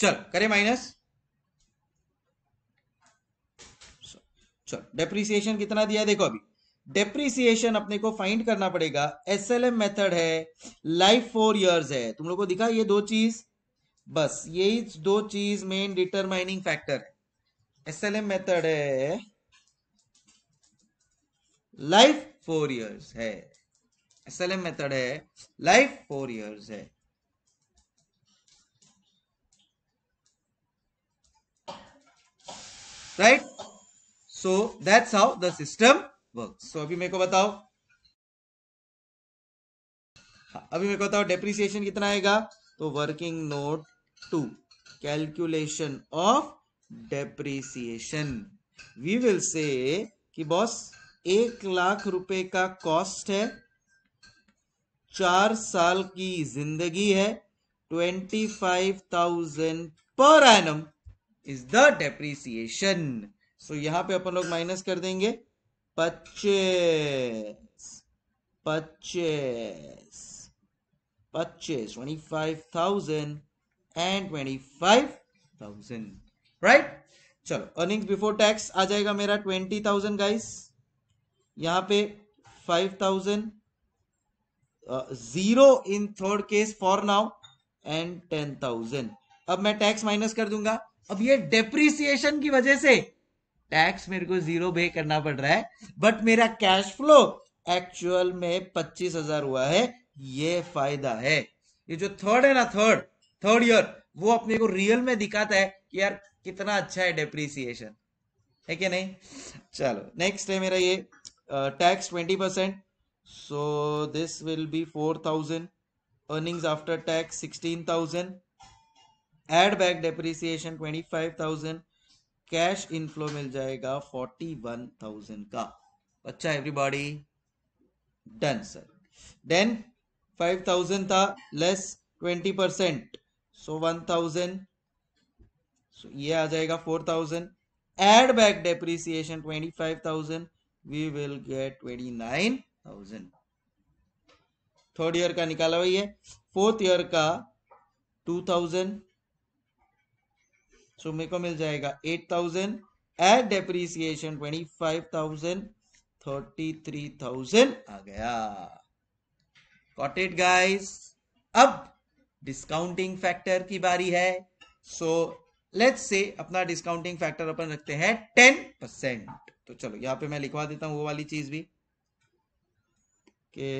चल करें माइनस चल डेप्रिसिएशन कितना दिया देखो अभी डेप्रिसिएशन अपने को फाइंड करना पड़ेगा एस एल एम मेथड है लाइफ फोर इयर्स है तुम लोग को दिखा ये दो चीज बस यही दो चीज मेन डिटरमाइनिंग फैक्टर है एस एल एम मेथड है लाइफ फोर इयर्स है एस एल एम मेथड है लाइफ फोर इयर्स है right so that's how the system work so अभी मेरे को बताओ हाँ, अभी मेरे को बताओ डेप्रिसिएशन कितना आएगा तो working note two calculation of depreciation we will say कि बॉस एक लाख रुपए का कॉस्ट है चार साल की जिंदगी है twenty five thousand per annum is the depreciation so यहां पे अपन लोग माइनस कर देंगे पच्चीस पच्चीस पच्चीस twenty five thousand and twenty five thousand right चलो अर्निंग्स बिफोर टैक्स आ जाएगा मेरा ट्वेंटी थाउजेंड गाइस यहां पे five thousand zero in third case for now and ten thousand अब मैं टैक्स माइनस कर दूंगा अब ये डेप्रिसिएशन की वजह से टैक्स मेरे को जीरो पे करना पड़ रहा है बट मेरा कैश फ्लो एक्चुअल में पच्चीस हजार हुआ है ये फायदा है ये जो थर्ड है ना थर्ड थर्ड ईयर वो अपने को रियल में दिखाता है कि यार कितना अच्छा है डेप्रिसिएशन है कि नहीं चलो नेक्स्ट है मेरा ये tax twenty percent so this will be four thousand earnings after tax sixteen thousand add back depreciation twenty five thousand cash inflow मिल जाएगा फोर्टी वन थाउजेंड का अच्छा everybody done sir then five thousand था less twenty percent so one thousand ये आ जाएगा four thousand add back depreciation twenty five thousand we will get twenty nine thousand third year का निकाला हुई है फोर्थ ईयर का टू थाउजेंड सो मेरे को मिल जाएगा eight thousand eight depreciation twenty five thousand thirty three thousand आ गया कॉट इट गाइस अब डिस्काउंटिंग फैक्टर की बारी है सो लेट्स से अपना डिस्काउंटिंग फैक्टर अपन रखते हैं टेन परसेंट तो चलो यहाँ पे मैं लिखवा देता हूं वो वाली चीज भी के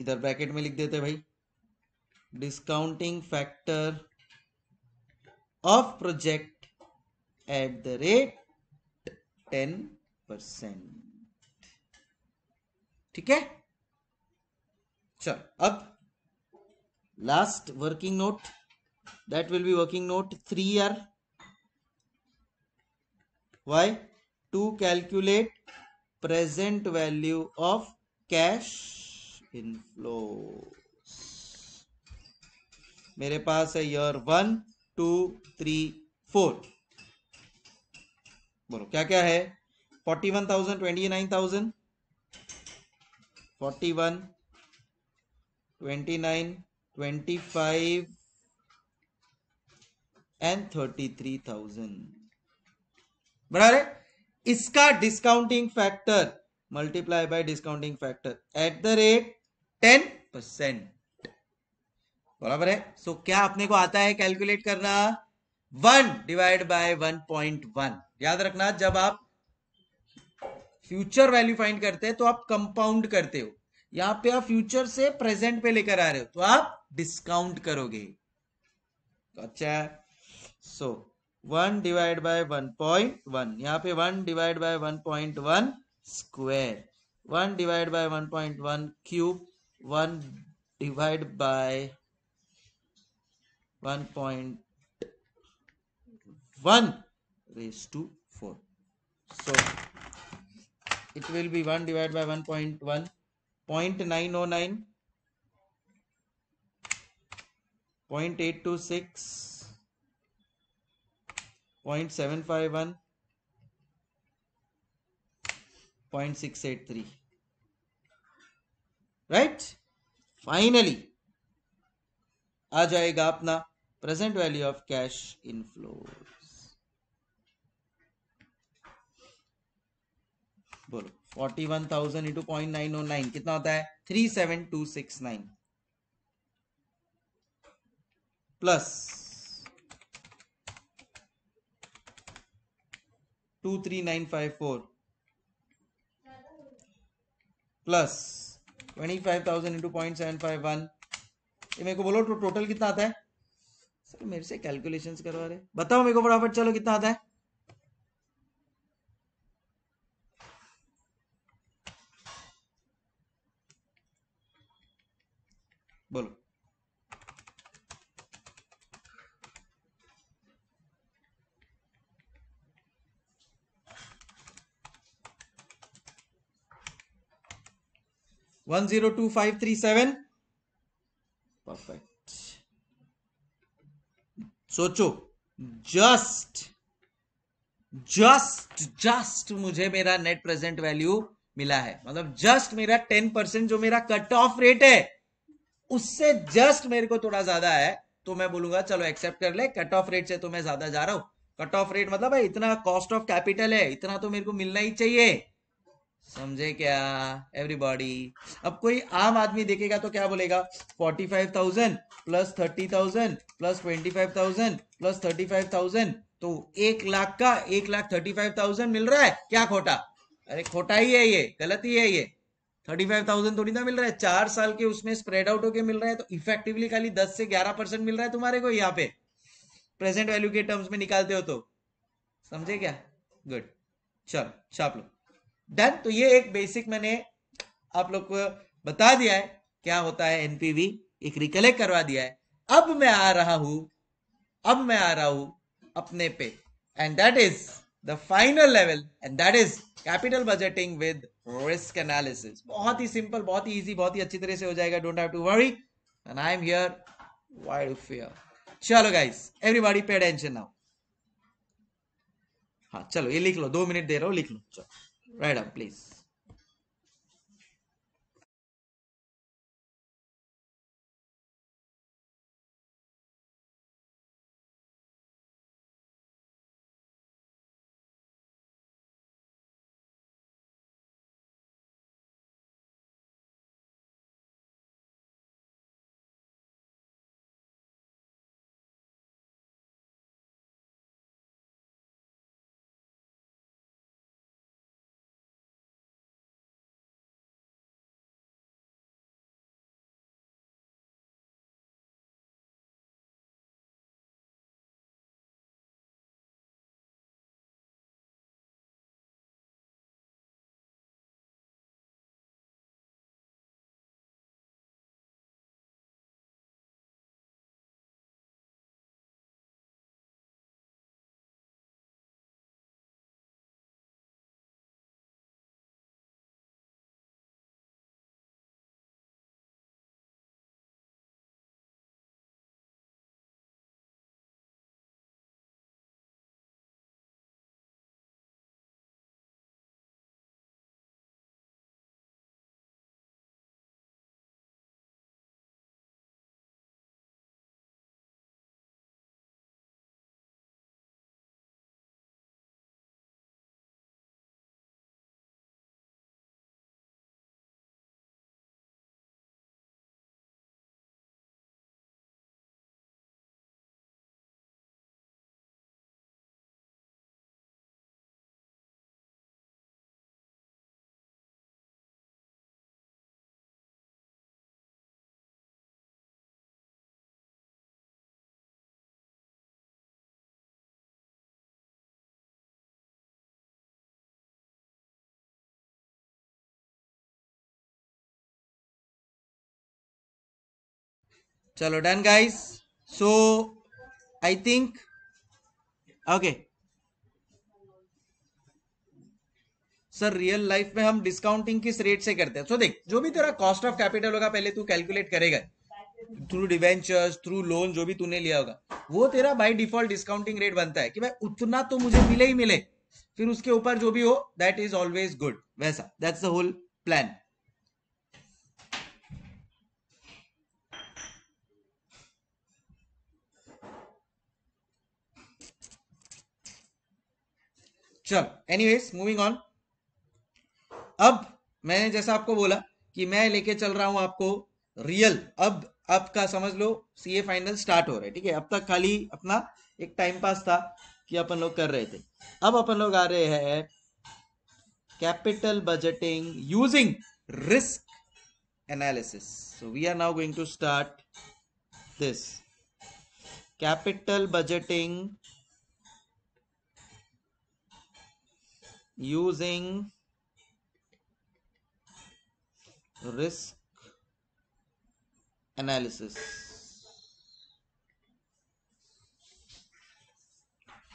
इधर ब्रैकेट में लिख देते भाई discounting factor of project at the rate 10 percent ठीक है चल अब last working note that will be working note three R Y to calculate present value of cash inflow मेरे पास है year one two three four बोलो क्या क्या है forty one thousand twenty nine thousand forty one twenty nine twenty five and thirty three thousand बराबर इसका discounting factor multiply by discounting factor at the rate ten percent बराबर है so so, क्या अपने को आता है कैलकुलेट करना one divide by one point one याद रखना जब आप फ्यूचर वैल्यू फाइंड करते हैं तो आप कंपाउंड करते हो यहां पे आप फ्यूचर से प्रेजेंट पे लेकर आ रहे हो तो आप डिस्काउंट करोगे अच्छा so one divide by one point one यहाँ पे one divide by one point one square one divide by one point one cube one divide by one point one raised to 4 so it will be 1 divided by 1.1 0.909 0.826 0.751 0.683 right finally आ जाएगा अपना present value of cash inflows बोलो forty one thousand into point nine ओ nine कितना होता है three seven two six nine plus two three nine five four plus twenty five thousand into point seven five one ये मेरे को बोलो तो total कितना आता है सर मेरे से कैलकुलेशंस करवा रहे बताओ मेरे को फटाफट चलो कितना आता है बोलो one zero two five three seven सोचो जस्ट जस्ट जस्ट मुझे मेरा नेट प्रेजेंट वैल्यू मिला है मतलब जस्ट मेरा टेन परसेंट जो मेरा कट ऑफ रेट है उससे जस्ट मेरे को थोड़ा ज्यादा है तो मैं बोलूंगा चलो एक्सेप्ट कर ले कट ऑफ रेट से तो मैं ज्यादा जा रहा हूं कट ऑफ रेट मतलब भाई इतना कॉस्ट ऑफ कैपिटल है इतना तो मेरे को मिलना ही चाहिए समझे क्या एवरीबॉडी अब कोई आम आदमी देखेगा तो क्या बोलेगा forty five thousand plus thirty thousand plus twenty five thousand plus thirty five thousand तो एक लाख का एक लाख थर्टी फाइव थाउजेंड मिल रहा है क्या खोटा अरे खोटा ही है ये गलत ही है ये थर्टी फाइव थाउजेंड थोड़ी ना मिल रहा है चार साल के उसमें स्प्रेड आउट होके मिल रहा है तो इफेक्टिवली खाली दस से ग्यारह परसेंट मिल रहा है तुम्हारे को यहाँ पे प्रेजेंट वैल्यू के टर्म्स में निकालते हो तो समझे क्या गुड चलो छाप लो डन तो ये एक बेसिक मैंने आप लोग को बता दिया है क्या होता है एनपीवी एक रिकलेक्ट करवा दिया है अब मैं आ रहा हूं अब मैं आ रहा हूं अपने पे and that is the final level and that is capital budgeting with risk analysis बहुत ही सिंपल बहुत ही इजी बहुत ही अच्छी तरह से हो जाएगा don't have to worry and I am here why fear चलो guys everybody pay attention now हाँ चलो ये लिख लो दो मिनट दे रहा हूं लिख लो चलो राइट अप प्लीज चलो done guys so I think okay sir real life में हम डिस्काउंटिंग किस रेट से करते हैं सो so, देख जो भी तेरा कॉस्ट ऑफ कैपिटल होगा पहले तू कैलकुलेट करेगा थ्रू डिवेंचर्स थ्रू लोन जो भी तूने लिया होगा वो तेरा बाय डिफॉल्ट डिस्काउंटिंग रेट बनता है कि भाई उतना तो मुझे मिले ही मिले फिर उसके ऊपर जो भी हो दैट इज ऑलवेज गुड वैसा that's the whole plan any anyways moving on अब मैंने जैसा आपको बोला कि मैं लेके चल रहा हूं आपको रियल अब अब का समझ लो सीए फाइनल स्टार्ट हो रहा है ठीक है अब तक खाली अपना एक टाइम पास था कि अपन लोग कर रहे थे अब अपन लोग आ रहे हैं capital budgeting using risk analysis so we are now going to start this capital budgeting using risk analysis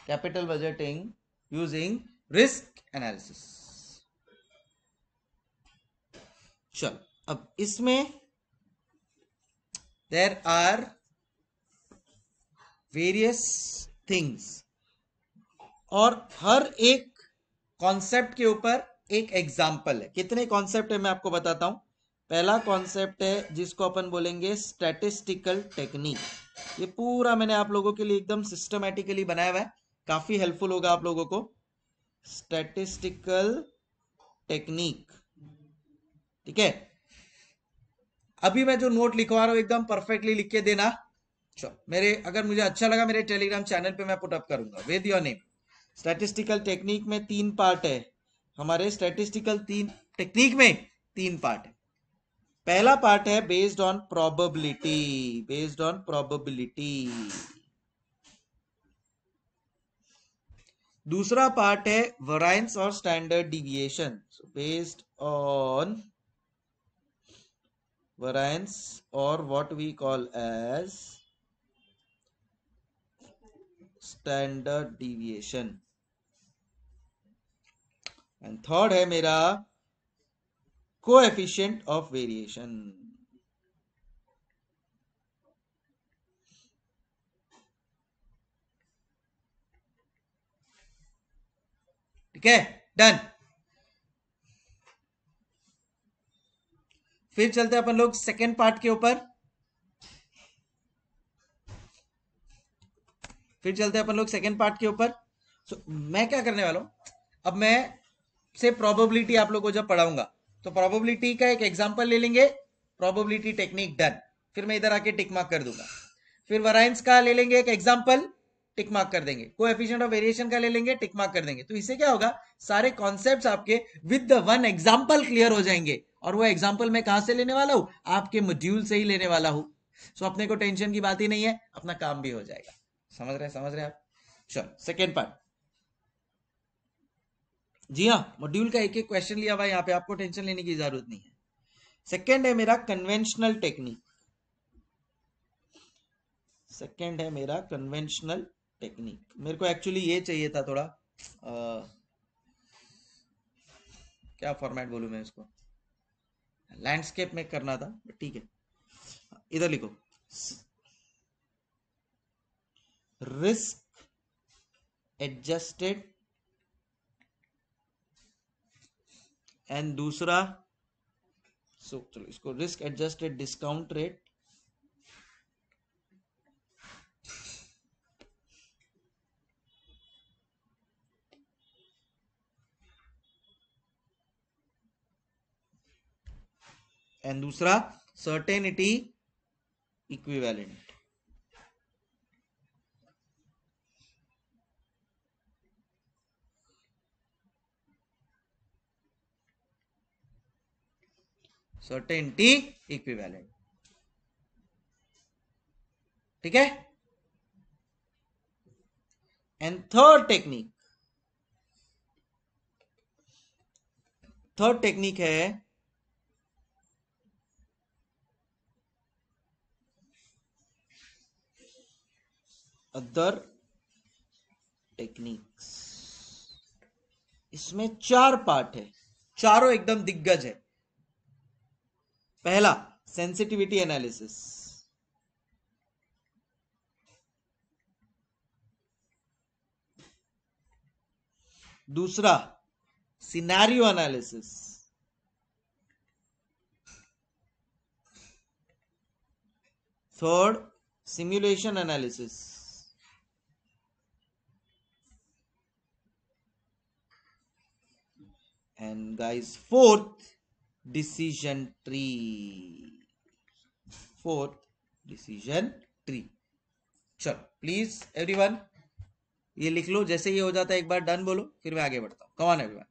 capital budgeting using risk analysis चल अब इसमें देर आर वेरियस थिंग्स और हर एक कॉन्सेप्ट के ऊपर एक एग्जाम्पल है कितने कॉन्सेप्ट है मैं आपको बताता हूं पहला कॉन्सेप्ट है जिसको अपन बोलेंगे स्टैटिस्टिकल टेक्निक ये पूरा मैंने आप लोगों के लिए एकदम सिस्टमेटिकली बनाया हुआ है काफी हेल्पफुल होगा आप लोगों को स्टेटिस्टिकल टेक्निक ठीक है अभी मैं जो नोट लिखवा रहा हूं एकदम परफेक्टली लिख के देना चलो मेरे अगर मुझे अच्छा लगा मेरे टेलीग्राम चैनल पे मैं पुटअप करूंगा with your name statistical technique में तीन पार्ट है हमारे स्टैटिस्टिकल तीन टेक्निक में तीन पार्ट है पहला पार्ट है based on probability based on probability दूसरा पार्ट है वराइंस और standard deviation based on variance और what we call as standard deviation and third है मेरा को एफिशियंट ऑफ वेरिएशन ठीक है डन फिर चलते हैं अपन लोग सेकेंड पार्ट के ऊपर फिर चलते हैं अपन लोग सेकेंड पार्ट के ऊपर सो मैं क्या करने वाला हूँ अब मैं से प्रोबेबिलिटी आप लोग को जब पढ़ाऊंगा तो प्रोबेबिलिटी का एक एग्जाम्पल ले लेंगे प्रोबेबिलिटी टेक्निक डन फिर मैं इधर आके टिक मार्क कर दूंगा फिर वराइंस का ले लेंगे एक एग्जाम्पल मार्क कर देंगे को एफिशियंट ऑफ वेरिएशन का ले लेंगे टिक मार्क कर देंगे तो इससे क्या होगा सारे कॉन्सेप्ट आपके with the one example clear हो जाएंगे और वो एग्जाम्पल मैं कहां से लेने वाला हूं आपके मोड्यूल से ही लेने वाला हूं सो so, अपने को टेंशन की बात ही नहीं है अपना काम भी हो जाएगा समझ रहे हैं समझ रहे हैं आप चलो सेकेंड पार्ट जी हाँ मॉड्यूल का एक एक क्वेश्चन लिया हुआ यहाँ पे आपको टेंशन लेने की जरूरत नहीं है सेकेंड है मेरा कन्वेंशनल टेक्निक सेकेंड है मेरा कन्वेंशनल टेक्निक मेरे को एक्चुअली ये चाहिए था थोड़ा आ, क्या फॉर्मेट बोलू मैं इसको लैंडस्केप में करना था ठीक है इधर लिखो risk एडजस्टेड एंड दूसरा सो चलो इसको risk adjusted discount rate and दूसरा सर्टेनिटी इक्विवेलेंट सर्टेनिटी इक्विवेलेंट ठीक है and third technique third technique है अदर टेक्निक्स इसमें चार पार्ट है चारों एकदम दिग्गज है पहला सेंसिटिविटी एनालिसिस दूसरा scenario analysis third simulation analysis and guys fourth decision tree fourth decision tree चलो प्लीज एवरीवन ये लिख लो जैसे ये हो जाता है एक बार डन बोलो फिर मैं आगे बढ़ता हूं कमान एवरीवन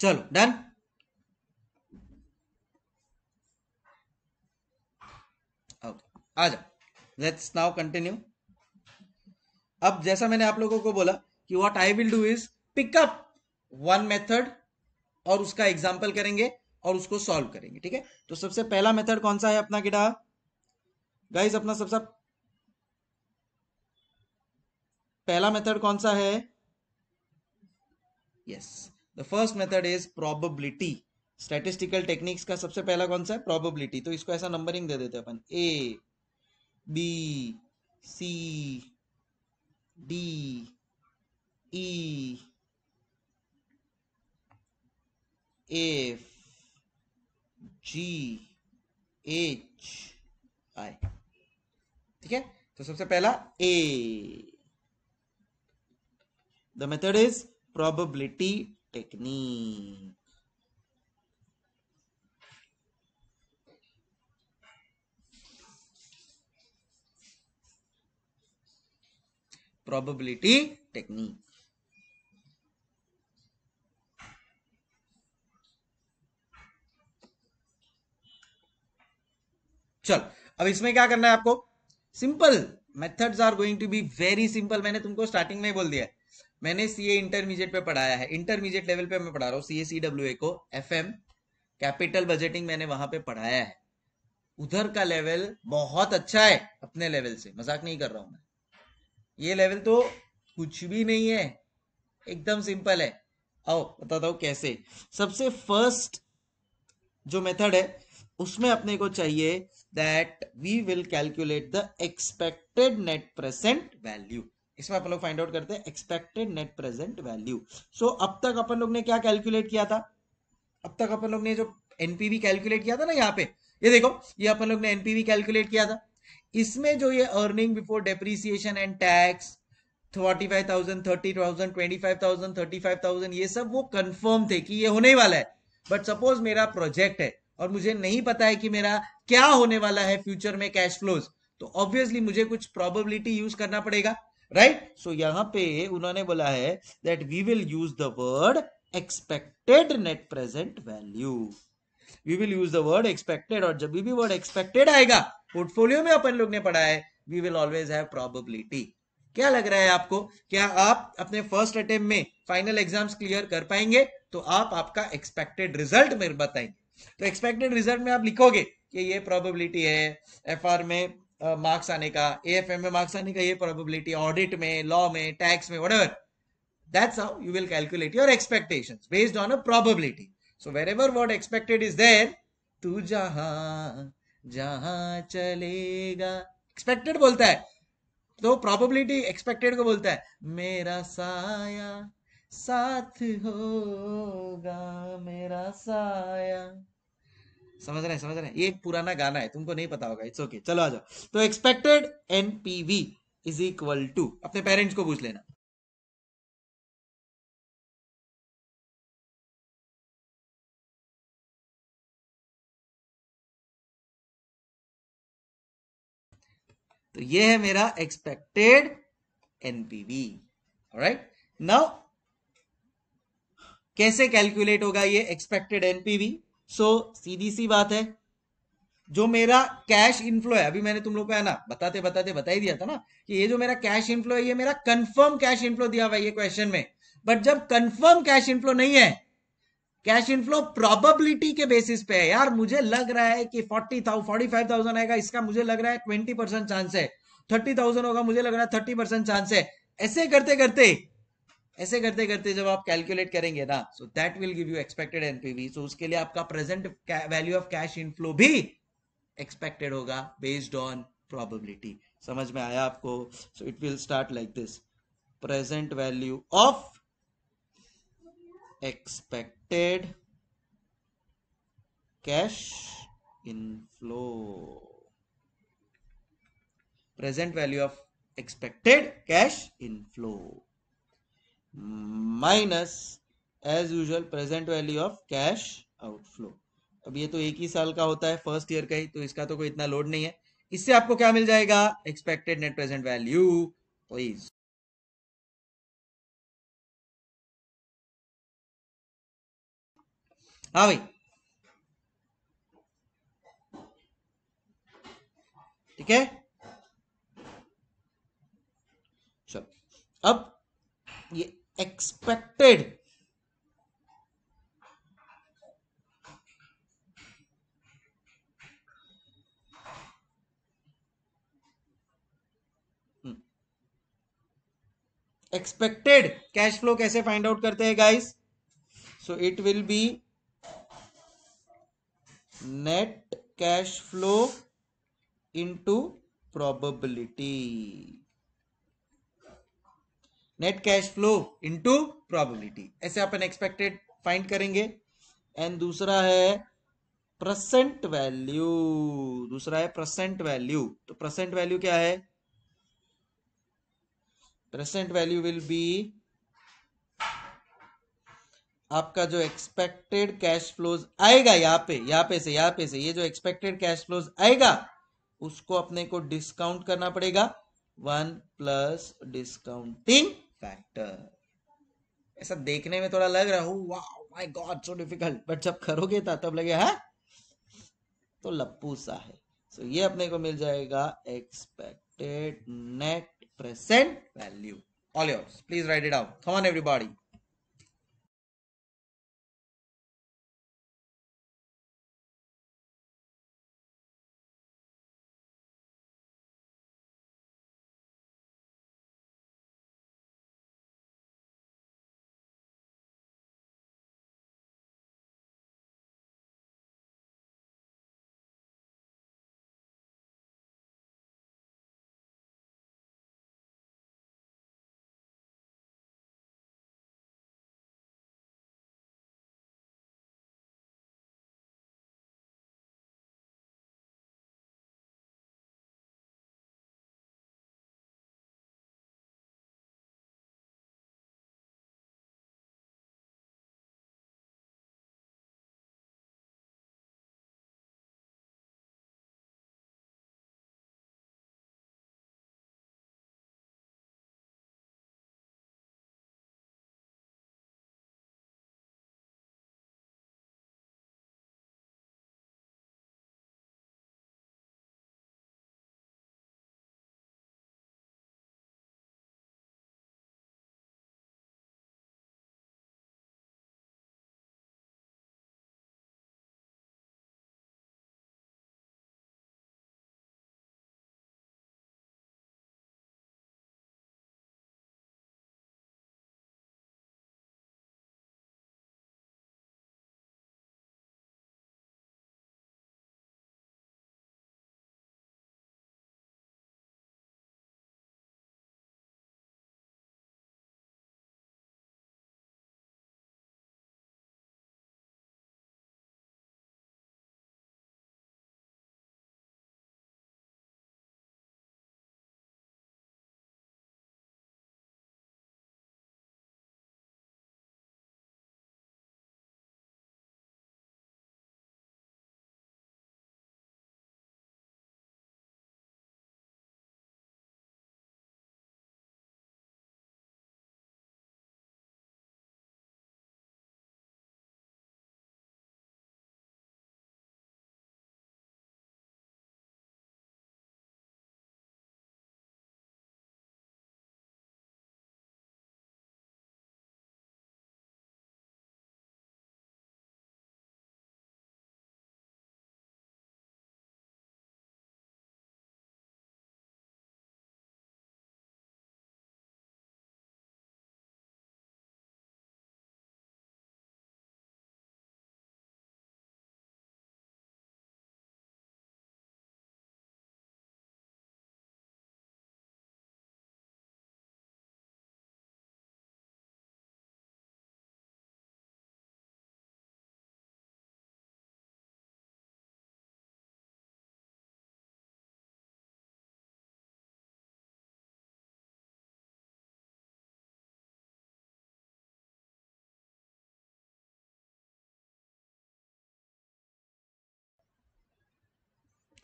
चलो डन आ जाओ लेट्स नाउ कंटिन्यू अब जैसा मैंने आप लोगों को बोला कि what I will do is pick up one method और उसका एग्जाम्पल करेंगे और उसको सॉल्व करेंगे ठीक है तो सबसे पहला मेथड कौन सा है अपना किडा गाइज अपना सबसे पहला मेथड कौन सा है yes yes. The first method is probability statistical techniques का सबसे पहला कौन सा है प्रोबेबिलिटी तो इसको ऐसा नंबरिंग दे देते अपन A B C D E F G H I ठीक है तो सबसे पहला A the method is probability technique. Probability technique. चल अब इसमें क्या करना है आपको simple methods are going to be very simple मैंने तुमको स्टार्टिंग में बोल दिया है मैंने सी ए इंटरमीडिएट पे पढ़ाया है इंटरमीडिएट लेवल पे मैं पढ़ा रहा हूँ सी ए सी डब्ल्यू ए को एफ एम कैपिटल बजटिंग मैंने वहां पे पढ़ाया है उधर का लेवल बहुत अच्छा है अपने लेवल से मजाक नहीं कर रहा हूं मैं ये लेवल तो कुछ भी नहीं है एकदम सिंपल है आओ बताता हूँ कैसे सबसे फर्स्ट जो मेथड है उसमें अपने को चाहिए that we will calculate the expected net present value इसमें अपन लोग फाइंड आउट करते हैं expected net present value so अब तक अपन लोग ने क्या कैलकुलेट किया था अब तक अपन लोग ने जो एनपीवी कैलकुलेट किया था ना यहाँ पे ये देखो ये अपन लोग ने एनपीवी कैलकुलेट किया था इसमें जो ये earning before depreciation and tax forty five thousand thirty thousand twenty five thousand thirty five thousand ये सब वो कंफर्म थे कि ये होने ही वाला है बट सपोज मेरा प्रोजेक्ट है और मुझे नहीं पता है कि मेरा क्या होने वाला है फ्यूचर में कैश फ्लोज तो ऑब्वियसली मुझे कुछ प्रोबेबिलिटी यूज करना पड़ेगा राइट सो यहाँ पे उन्होंने बोला है that we will use the word expected net present value we will use the word expected और जब भी वर्ड एक्सपेक्टेड आएगा पोर्टफोलियो में अपन लोग ने पढ़ा है we will always have probability क्या लग रहा है आपको क्या आप अपने फर्स्ट अटेम्प में फाइनल एग्जाम्स क्लियर कर पाएंगे तो आप आपका एक्सपेक्टेड रिजल्ट मेरे बताएंगे तो एक्सपेक्टेड रिजल्ट में आप लिखोगे कि ये प्रोबेबिलिटी है एफ में मार्क्स आने का ए एफ एम में मार्क्स आने का ये प्रोबेबिलिटी ऑडिट में लॉ में टैक्स में whatever that's how you will calculate your expectation based on a probability so wherever what expected is there तू जहा जहा चलेगा एक्सपेक्टेड बोलता है तो प्रोबेबिलिटी एक्सपेक्टेड को बोलता है मेरा साया साथ होगा मेरा साया समझ रहे हैं समझ रहे हैं ये एक पुराना गाना है तुमको नहीं पता होगा इट्स ओके चलो आ जाओ तो expected NPV is equal to अपने पेरेंट्स को पूछ लेना तो ये है मेरा एक्सपेक्टेड एनपीवी राइट नाउ कैसे कैलकुलेट होगा ये एक्सपेक्टेड एनपीवी सो so, सीधी सी बात है जो मेरा कैश इनफ्लो है अभी मैंने तुम लोग को है ना बताते बताते बता ही दिया था ना कि ये जो मेरा कैश इनफ्लो है ये मेरा कंफर्म कैश इनफ्लो दिया हुआ है ये क्वेश्चन में बट जब कंफर्म कैश इनफ्लो नहीं है कैश इनफ्लो प्रोबेबिलिटी के बेसिस पे है यार मुझे लग रहा है कि forty thousand forty five thousand आएगा इसका मुझे लग रहा है ट्वेंटी परसेंट चांस है थर्टी थाउजेंड होगा मुझे लग रहा है थर्टी परसेंट चांस है ऐसे करते करते ऐसे करते करते जब आप कैलकुलेट करेंगे ना so that will give you expected NPV so उसके लिए आपका present value of cash inflow भी एक्सपेक्टेड होगा बेस्ड ऑन प्रोबेबिलिटी समझ में आया आपको so it will start like this present value of expected cash inflow present value of expected cash inflow minus as usual present value of cash outflow अब ये तो एक ही साल का होता है फर्स्ट ईयर का ही तो इसका तो कोई इतना लोड नहीं है इससे आपको क्या मिल जाएगा expected net present value please हाँ भाई ठीक है चलो अब ये expected एक्सपेक्टेड कैश फ्लो कैसे फाइंड आउट करते हैं guys so it will be net cash flow into probability net cash flow into probability ऐसे अपन एक्सपेक्टेड फाइंड करेंगे एंड दूसरा है प्रसेंट वैल्यू दूसरा है प्रसेंट वैल्यू तो प्रसेंट वैल्यू क्या है प्रसेंट वैल्यू विल बी आपका जो एक्सपेक्टेड कैश फ्लोज आएगा यहाँ पे यहां पे से यहाँ पे से ये जो एक्सपेक्टेड कैश फ्लोज आएगा उसको अपने को डिस्काउंट करना पड़ेगा वन प्लस डिस्काउंटिंग फैक्टर ऐसा देखने में थोड़ा लग रहा हूँ वाह my god so difficult but जब करोगे था तब लगे है हाँ? तो लप्पू सा है सो so, ये अपने को मिल जाएगा expected net present value all yours please write it out come on everybody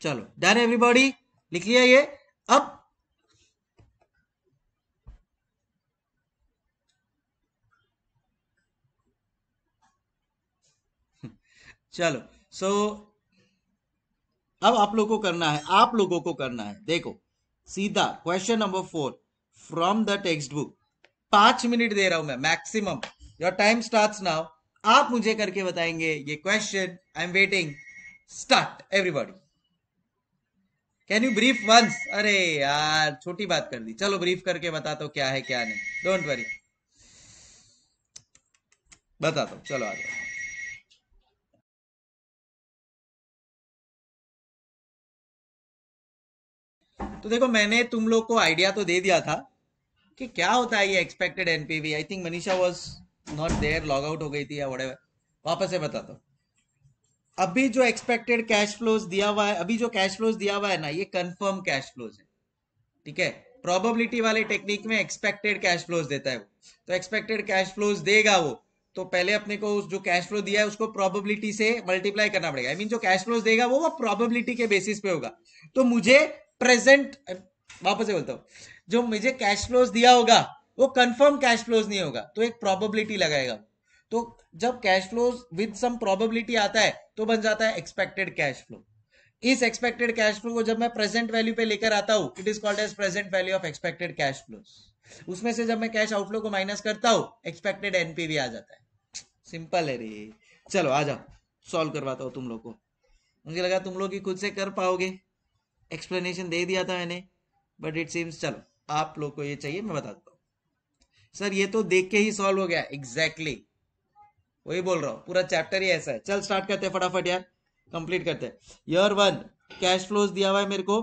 चलो डन एवरीबॉडी लिख लिया ये अब चलो सो so, अब आप लोगों को करना है आप लोगों को करना है देखो सीधा question number four from the textbook पांच मिनट दे रहा हूं मैं maximum your time start now आप मुझे करके बताएंगे ये question I am waiting start everybody can you brief once अरे यार छोटी बात कर दी चलो ब्रीफ करके बता दो क्या है क्या नहीं डोंट वरी बता दो चलो आ जाओ तो देखो मैंने तुम लोग को आइडिया तो दे दिया था कि क्या होता है ये expected NPV I think Manisha was not there log out हो गई थी या वापस से बता दो अभी जो एक्सपेक्टेड कैश फ्लोज दिया हुआ है अभी जो कैश फ्लोज दिया हुआ है ना ये कंफर्म कैश फ्लोज है ठीक है प्रोबेबिलिटी वाले टेक्निक में एक्सपेक्टेड कैश फ्लोज देता है वो तो एक्सपेक्टेड कैश फ्लोज देगा वो तो पहले अपने को उस जो कैश फ्लो दिया है उसको प्रोबेबिलिटी से मल्टीप्लाई करना पड़ेगा आई I मीन mean, जो कैश फ्लोज देगा वो वो प्रोबेबिलिटी के बेसिस पे होगा तो मुझे प्रेजेंट वापस से बोलता हूं जो मुझे कैश फ्लोज दिया होगा वो कंफर्म कैश फ्लोज नहीं होगा तो एक प्रोबेबिलिटी लगाएगा तो जब cash flow with some probability आता है तो बन जाता है एक्सपेक्टेड कैश फ्लो इस एक्सपेक्टेड कैश फ्लो को जब मैं प्रेजेंट वैल्यू पे लेकर आता हूं it is called as present value of expected cash flow उसमें से जब मैं कैश आउटफ्लो को माइनस करता हूं एक्सपेक्टेड एनपीवी आ जाता है सिंपल है रे चलो आ जाओ सॉल्व करवाता हूं तुम लोग को मुझे लगा तुम लोग ही खुद से कर पाओगे एक्सप्लेनेशन दे दिया था मैंने बट इट सीम्स चलो आप लोग को ये चाहिए मैं बता देता हूं सर ये तो देख के ही सॉल्व हो गया एग्जैक्टली exactly. वही बोल रहा हूँ पूरा चैप्टर ही ऐसा है चल स्टार्ट करते हैं फटाफट यार कंप्लीट करते हैं ईयर वन कैश फ्लोज दिया हुआ है मेरे को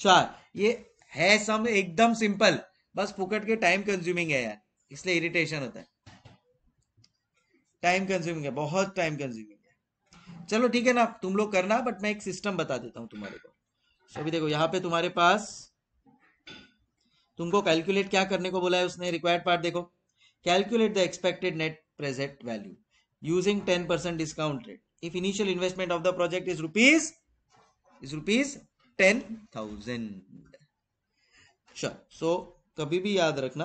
चार ये है सम एकदम सिंपल बस फुकट के टाइम कंज्यूमिंग है यार इसलिए इरिटेशन होता है टाइम कंज्यूमिंग है बहुत टाइम कंज्यूमिंग है चलो ठीक है ना तुम लोग करना बट मैं एक सिस्टम बता देता हूँ तुम्हारे को अभी देखो यहाँ पे तुम्हारे पास तुमको कैलकुलेट क्या करने को बोला है उसने रिक्वायर्ड पार्ट देखो calculate the expected net present value using 10% discount rate if initial investment of the project is rupees is rupees 10000 sure so कभी भी याद रखना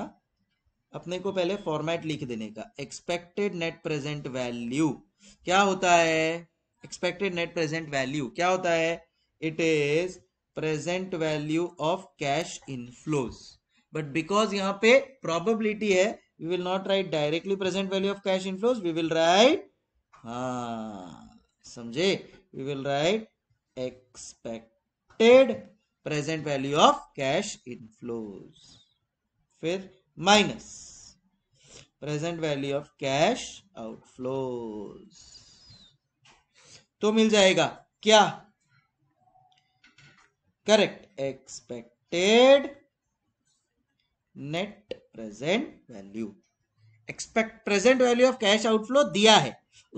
अपने को पहले फॉर्मेट लिख देने का एक्सपेक्टेड नेट प्रेजेंट वैल्यू क्या होता है एक्सपेक्टेड नेट प्रेजेंट वैल्यू क्या होता है it is present value of cash inflows but because यहां पे प्रोबेबिलिटी है we will not write directly present value of cash inflows we will write ah samjhe we will write expected present value of cash inflows fir minus present value of cash outflows to mil jayega kya correct expected net present value expect present value of cash outflow दिया है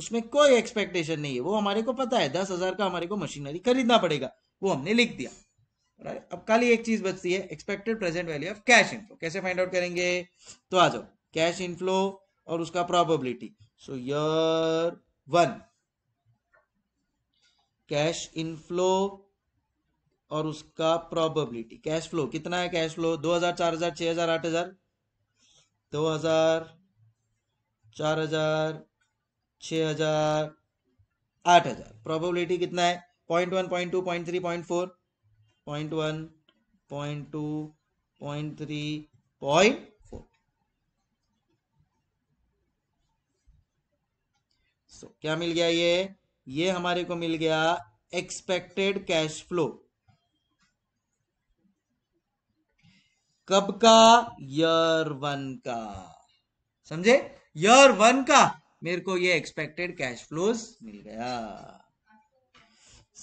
उसमें कोई expectation नहीं है वो हमारे को पता है दस हजार का हमारे को मशीनरी खरीदना पड़ेगा वो हमने लिख दिया राइट अब खाली एक चीज बचती है expected present value of cash inflow कैसे फाइंड आउट करेंगे तो आ जाओ कैश इनफ्लो और उसका probability so year one cash inflow और उसका प्रोबेबिलिटी कैश फ्लो कितना है कैश फ्लो दो हजार हजार चार छह हजार आठ हजार दो हजार चार हजार छ हजार आठ हजार प्रोबेबिलिटी कितना है point one point two point three point four point one point two point three point four so क्या मिल गया ये ये हमारे को मिल गया एक्सपेक्टेड कैश फ्लो कब का यर वन का समझे यर वन का मेरे को ये एक्सपेक्टेड कैश फ्लोज मिल गया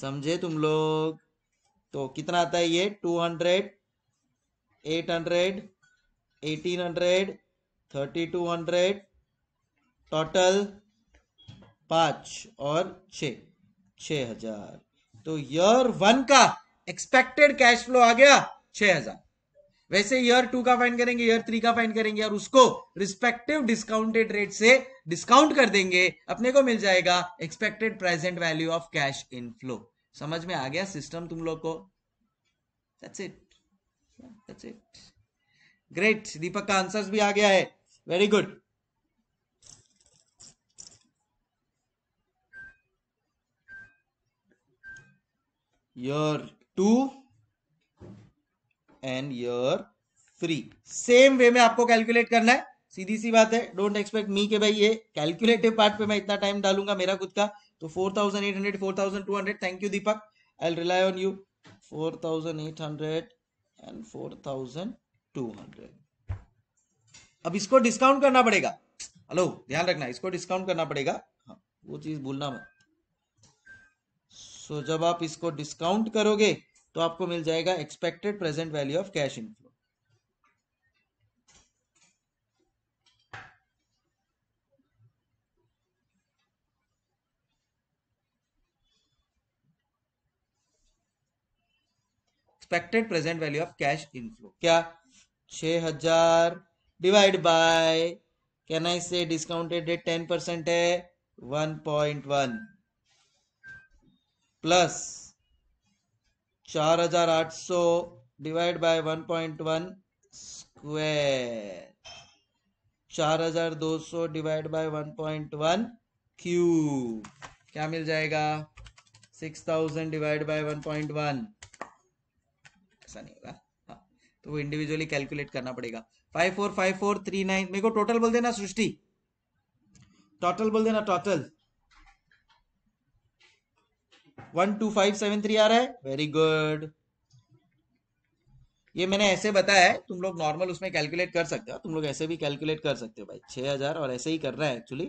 समझे तुम लोग तो कितना आता है ये two hundred eight hundred eighteen hundred thirty two hundred total पांच और छ हजार तो यर वन का एक्सपेक्टेड कैश फ्लो आ गया छ हजार वैसे ईयर टू का फाइन करेंगे ईयर थ्री का फाइन करेंगे और उसको रिस्पेक्टिव डिस्काउंटेड रेट से डिस्काउंट कर देंगे अपने को मिल जाएगा expected present value of cash inflow समझ में आ गया सिस्टम तुम लोग को that's it that's it great Deepak का आंसर भी आ गया है very good year two and year three same way में आपको कैलकुलेट करना है सीधी सी बात है डोंट एक्सपेक्ट मी के भाई ये कैलकुलेटिव पार्ट पे मैं इतना टाइम डालूंगा मेरा खुद का तो 4800 4200 thank you Deepak I rely on you 4800 and 4200 अब इसको डिस्काउंट करना पड़ेगा हेलो ध्यान रखना इसको डिस्काउंट करना पड़ेगा हाँ, वो चीज भूलना मत सो so, जब आप इसको डिस्काउंट करोगे तो आपको मिल जाएगा expected present value of cash inflow expected present value of cash inflow क्या छह हजार डिवाइड बाय कैन आई से डिस्काउंटेड रेट टेन परसेंट है वन पॉइंट वन प्लस चार हजार आठ सौ divide by one point one square चार हजार दो सौ divide by one point one cube क्या मिल जाएगा six thousand divide by one point one ऐसा नहीं होगा हाँ तो वो इंडिविजुअली कैलकुलेट करना पड़ेगा five four five four three nine मेरे को टोटल बोल देना सृष्टि टोटल बोल देना total one two five seven three आ रहा है वेरी गुड ये मैंने ऐसे बताया है तुम लोग नॉर्मल उसमें कैलकुलेट कर सकते हो तुम लोग ऐसे भी कैलकुलेट कर सकते हो भाई छह हज़ार और ऐसे ही कर रहा है actually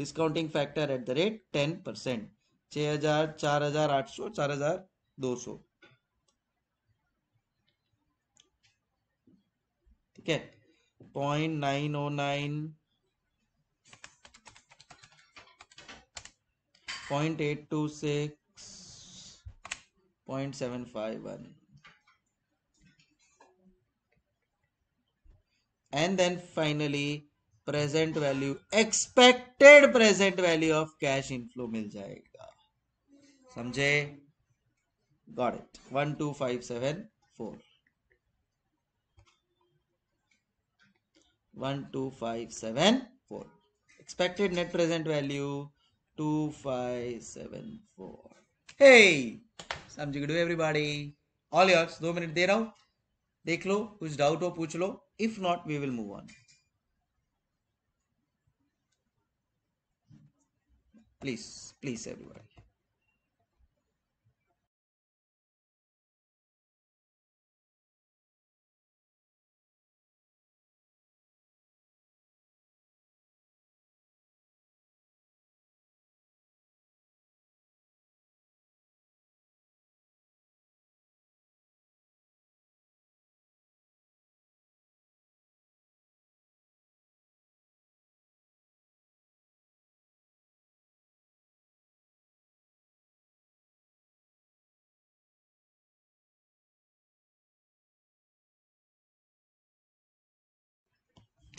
discounting factor at the rate ten percent छह हज़ार चार हज़ार आठ सौ चार हज़ार दो सौ ठीक है point nine O nine point eight two six 0.751 and then finally present value expected present value of cash inflow मिल जाएगा समझे got it 12574 12574 expected net present value 2574 hey समझ डू एवरीबॉडी ऑल यर्स दो मिनट दे रहा हूं देख लो कुछ डाउट हो पूछ लो if not we will move on please please everybody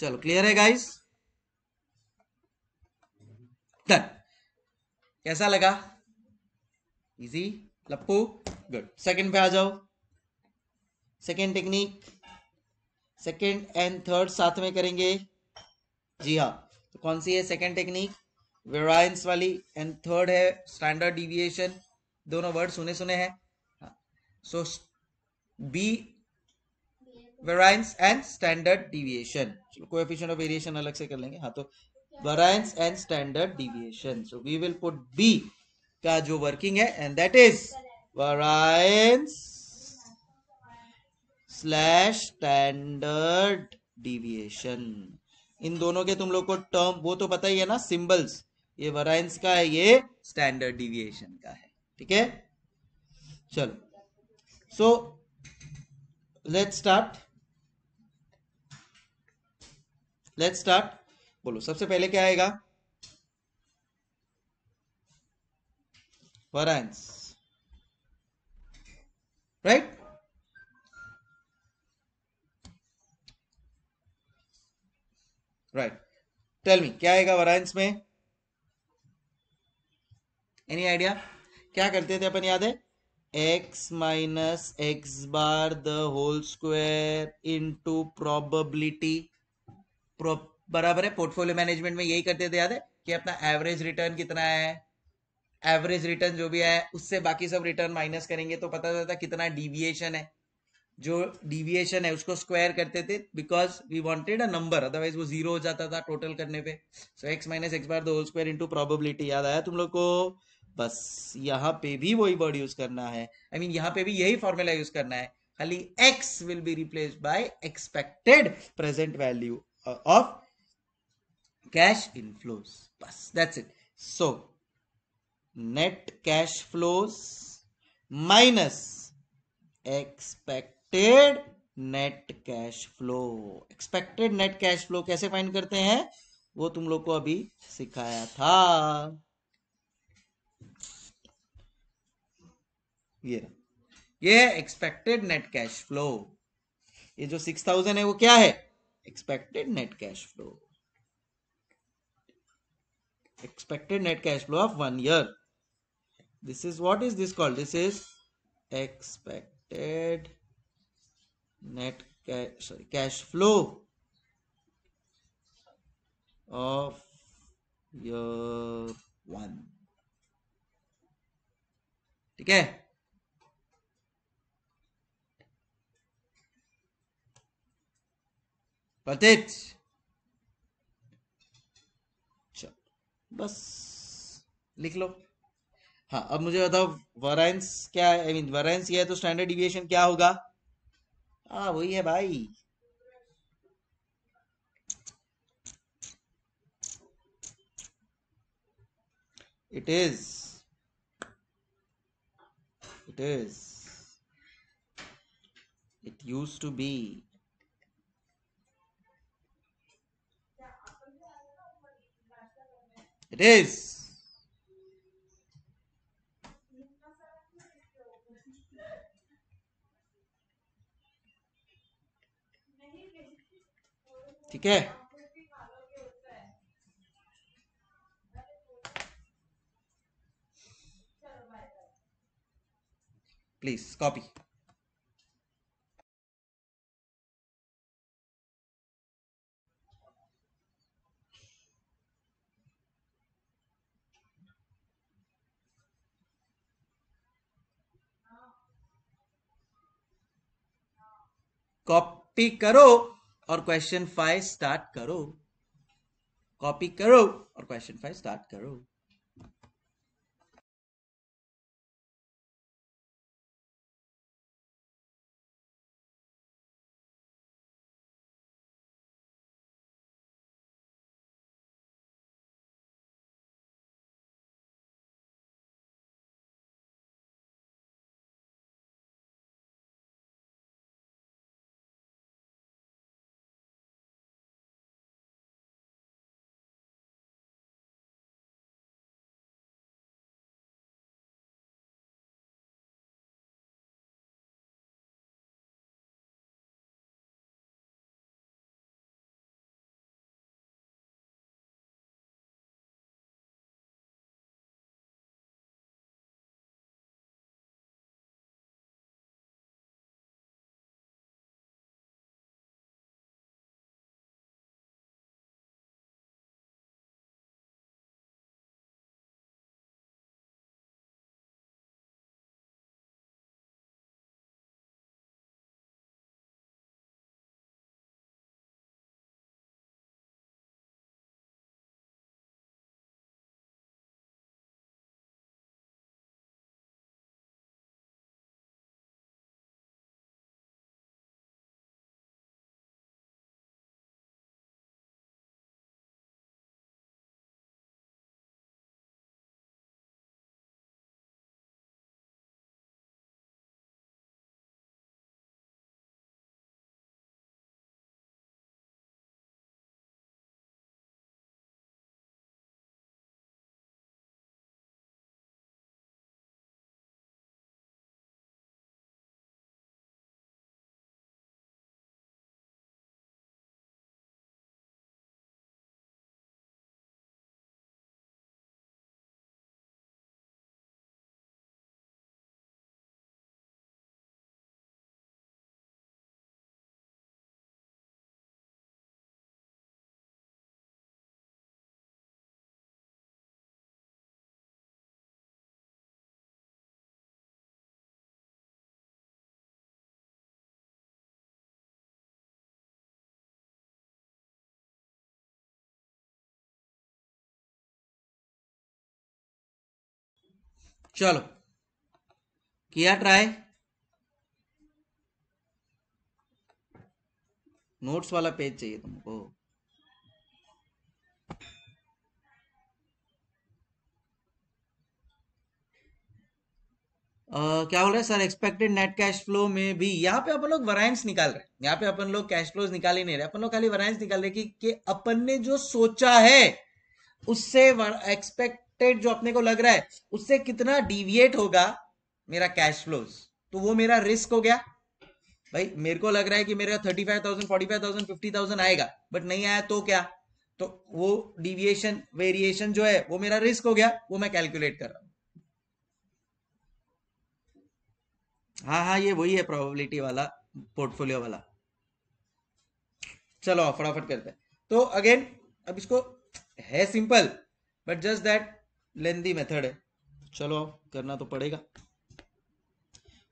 चलो क्लियर है गाइस डन कैसा लगा इजी लप्पू गुड सेकंड पे आ जाओ second technique second and third साथ में करेंगे जी हाँ तो कौन सी है सेकंड टेक्निक वेरायंस वाली एंड थर्ड है स्टैंडर्ड डिविएशन दोनों वर्ड सुने सुने हैं सो हाँ. B variance and standard deviation coefficient of variation अलग से कर लेंगे हाँ तो variance and standard deviation so we will put B का जो वर्किंग है and that is variance slash standard deviation इन दोनों के तुम लोग को टर्म वो तो पता ही है ना सिंबल्स ये वराइंस का है ये स्टैंडर्ड डिविएशन का है ठीक है चलो so let's start let start बोलो सबसे पहले क्या आएगा variance right right tell me क्या आएगा वरांस में एनी आइडिया क्या करते थे अपन याद है X minus X bar the whole square into probability बराबर है पोर्टफोलियो मैनेजमेंट में यही करते थे याद है कि अपना एवरेज रिटर्न कितना है एवरेज रिटर्न जो भी है उससे बाकी सब रिटर्न माइनस करेंगे तो पता चलता कितना डिविएशन है जो डिविएशन है उसको स्क्वायर करते थे because we wanted a number otherwise वो जीरो हो जाता था टोटल करने पे so X minus X bar दो होल स्क्वायर इंटू प्रोबेबिलिटी याद आया तुम लोग को बस यहाँ पे भी वही वर्ड यूज करना है आई I मीन mean, यहाँ पे भी यही फॉर्मूला यूज करना है खाली X will be replace by expected present value Uh, of cash inflows bas that's it so net cash flows minus expected net cash flow expected net cash flow कैसे find करते हैं वो तुम लोग को अभी सिखाया था ये ये एक्सपेक्टेड नेट कैश फ्लो ये जो सिक्स थाउजेंड है वो क्या है expected net cash flow expected net cash flow of one year this is what is this called this is expected net cash sorry, cash flow of year one ठीक है पतित बस लिख लो हाँ अब मुझे बताओ वराइंस क्या है आई मीन ये है तो स्टैंडर्ड डिविएशन क्या होगा हाँ वही है भाई it is it is it use to be is. ठीक है प्लीज कॉपी कॉपी करो और क्वेश्चन फाइव स्टार्ट करो कॉपी करो और क्वेश्चन फाइव स्टार्ट करो चलो किया ट्राई नोट्स वाला पेज चाहिए तुमको Uh, क्या बोल रहे sir expected net cash flow में भी यहाँ पे अपन लोग वरायंस निकाल रहे हैं यहाँ पे अपन लोग कैश फ्लोज निकाल ही नहीं रहे अपन लोग खाली वरायंस निकाल रहे कि, कि अपन ने जो सोचा है उससे एक्सपेक्ट एक्सपेक्टेड जो अपने को लग रहा है उससे कितना डिविएट होगा मेरा कैश फ्लोज तो वो मेरा रिस्क हो गया भाई मेरे को लग रहा है कि मेरा thirty five thousand forty five thousand fifty thousand आएगा बट नहीं आया तो क्या तो वो डिविएशन वेरिएशन जो है वो मेरा रिस्क हो गया वो मैं कैलकुलेट कर रहा हूं हाँ हाँ ये वही है प्रोबेबिलिटी वाला पोर्टफोलियो वाला चलो फटाफट करते हैं तो अगेन अब इसको है simple but just that lengthy method है तो चलो करना तो पड़ेगा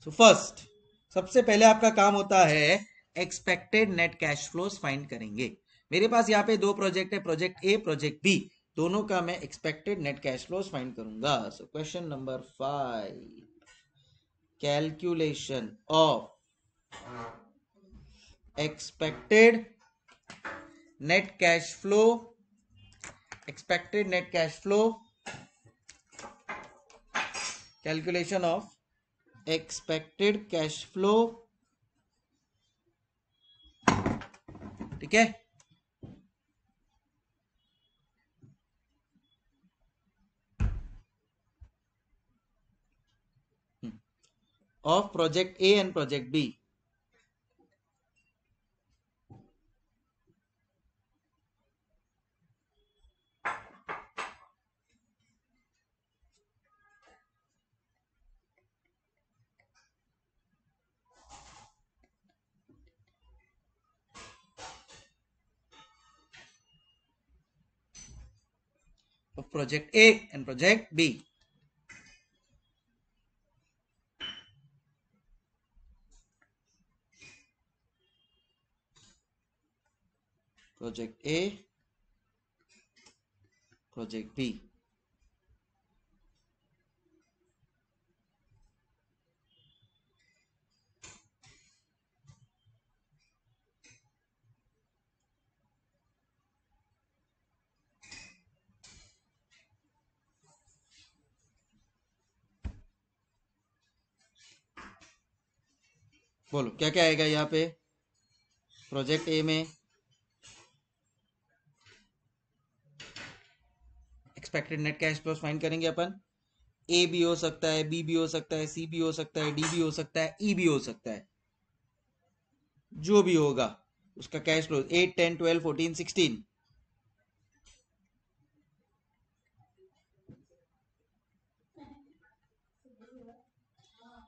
सो so फर्स्ट सबसे पहले आपका काम होता है expected net cash flow find करेंगे मेरे पास यहाँ पे दो प्रोजेक्ट है प्रोजेक्ट ए प्रोजेक्ट बी दोनों का मैं expected net cash flow find करूंगा so question number five calculation of expected net cash flow expected net cash flow calculation of expected cash flow ठीक है of project A and project B project A and project B. Project A, Project B. बोलो क्या क्या आएगा यहाँ पे project A में expected net cash flows find करेंगे अपन ए भी हो सकता है बी भी हो सकता है सी भी हो सकता है डी भी हो सकता है ई e भी हो सकता है जो भी होगा उसका cash flow eight ten twelve fourteen sixteen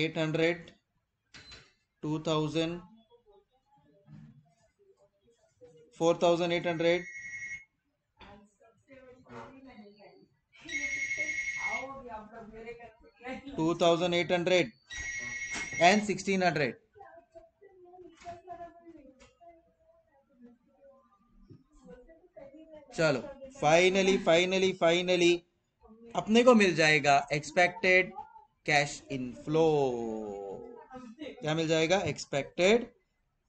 eight hundred two thousand four thousand eight hundred two thousand eight hundred and sixteen hundred चलो फाइनली फाइनली फाइनली अपने को मिल जाएगा एक्सपेक्टेड कैश इनफ्लो क्या मिल जाएगा एक्सपेक्टेड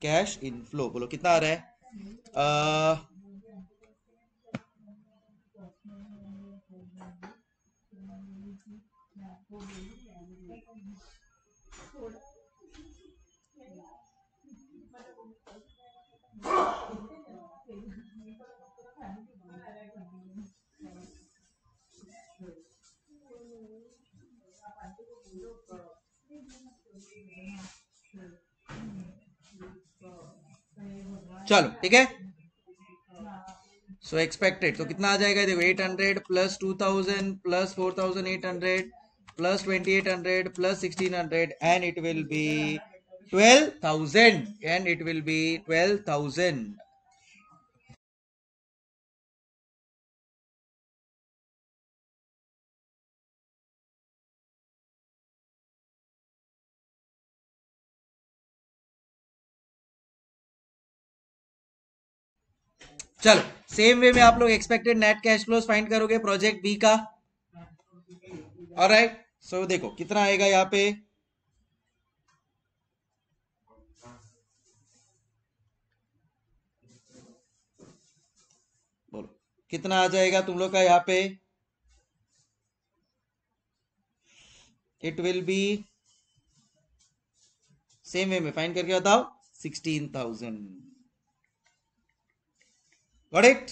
कैश इनफ्लो बोलो कितना आ रहा है uh, Oh! चलो ठीक है सो एक्सपेक्टेड तो कितना आ जाएगा देखो 800 plus 2000 plus 4800 plus 2800 plus 1600 and it will be 12000 and it will be 12000 चलो सेम वे में आप लोग expected net cash flows find करोगे प्रोजेक्ट बी का और राइट सो देखो कितना आएगा यहाँ पे बोलो कितना आ जाएगा तुम लोग का यहाँ पे it will be same way में फाइंड करके बताओ sixteen thousand got it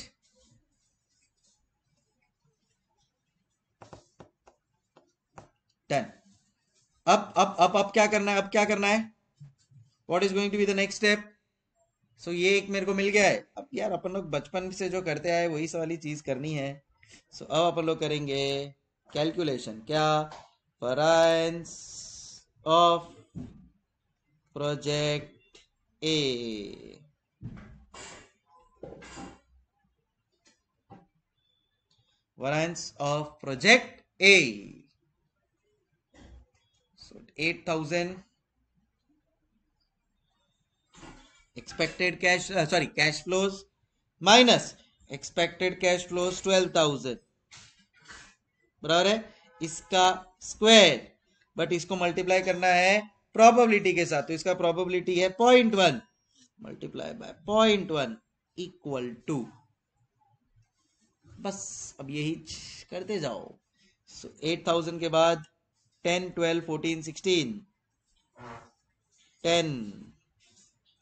done अब अब अब अब क्या करना है अब क्या करना है what is going to be the next step so ये एक मेरे को मिल गया है अब यार अपन लोग बचपन से जो करते आए वही सवाली चीज करनी है सो so, अब अपन लोग करेंगे कैलकुलेशन क्या variance of project A variance of project A. So 8000 expected cash uh, sorry cash flows minus expected cash flows twelve thousand बराबर है इसका स्क्वायर बट इसको मल्टीप्लाई करना है प्रोबेबिलिटी के साथ तो इसका प्रोबेबिलिटी है point one multiply by point one equal to बस अब यही करते जाओ सो एट थाउजेंड के बाद ten twelve fourteen sixteen ten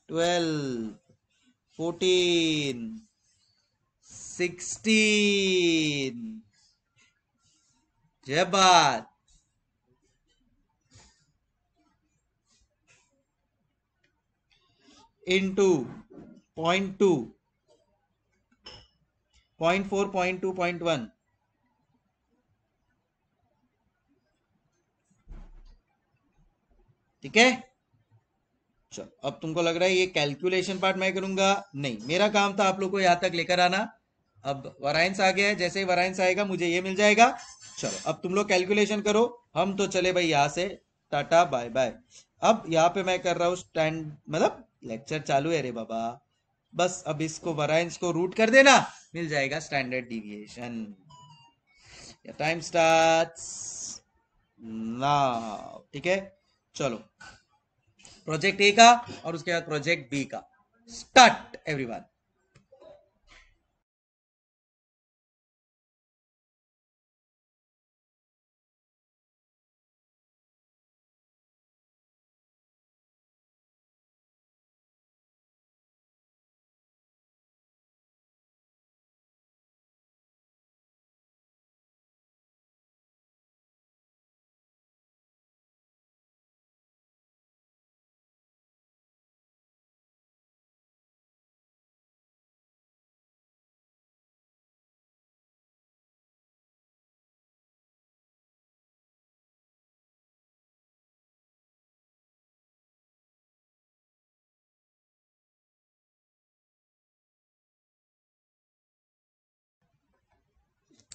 twelve fourteen sixteen जय बात point two point four point two point one ठीक है चलो अब तुमको लग रहा है ये कैलकुलेशन पार्ट मैं करूंगा नहीं मेरा काम था आप लोग को यहां तक लेकर आना अब वराइंस आ गया है जैसे ही वराइंस आएगा मुझे ये मिल जाएगा चलो अब तुम लोग कैलकुलेशन करो हम तो चले भाई यहां से टाटा बाय बाय अब यहां पे मैं कर रहा हूं स्टैंड मतलब लेक्चर चालू है रे बाबा बस अब इसको वराइंस को रूट कर देना मिल जाएगा standard deviation time start now ठीक है चलो प्रोजेक्ट ए का और उसके बाद प्रोजेक्ट बी का स्टार्ट एवरीवन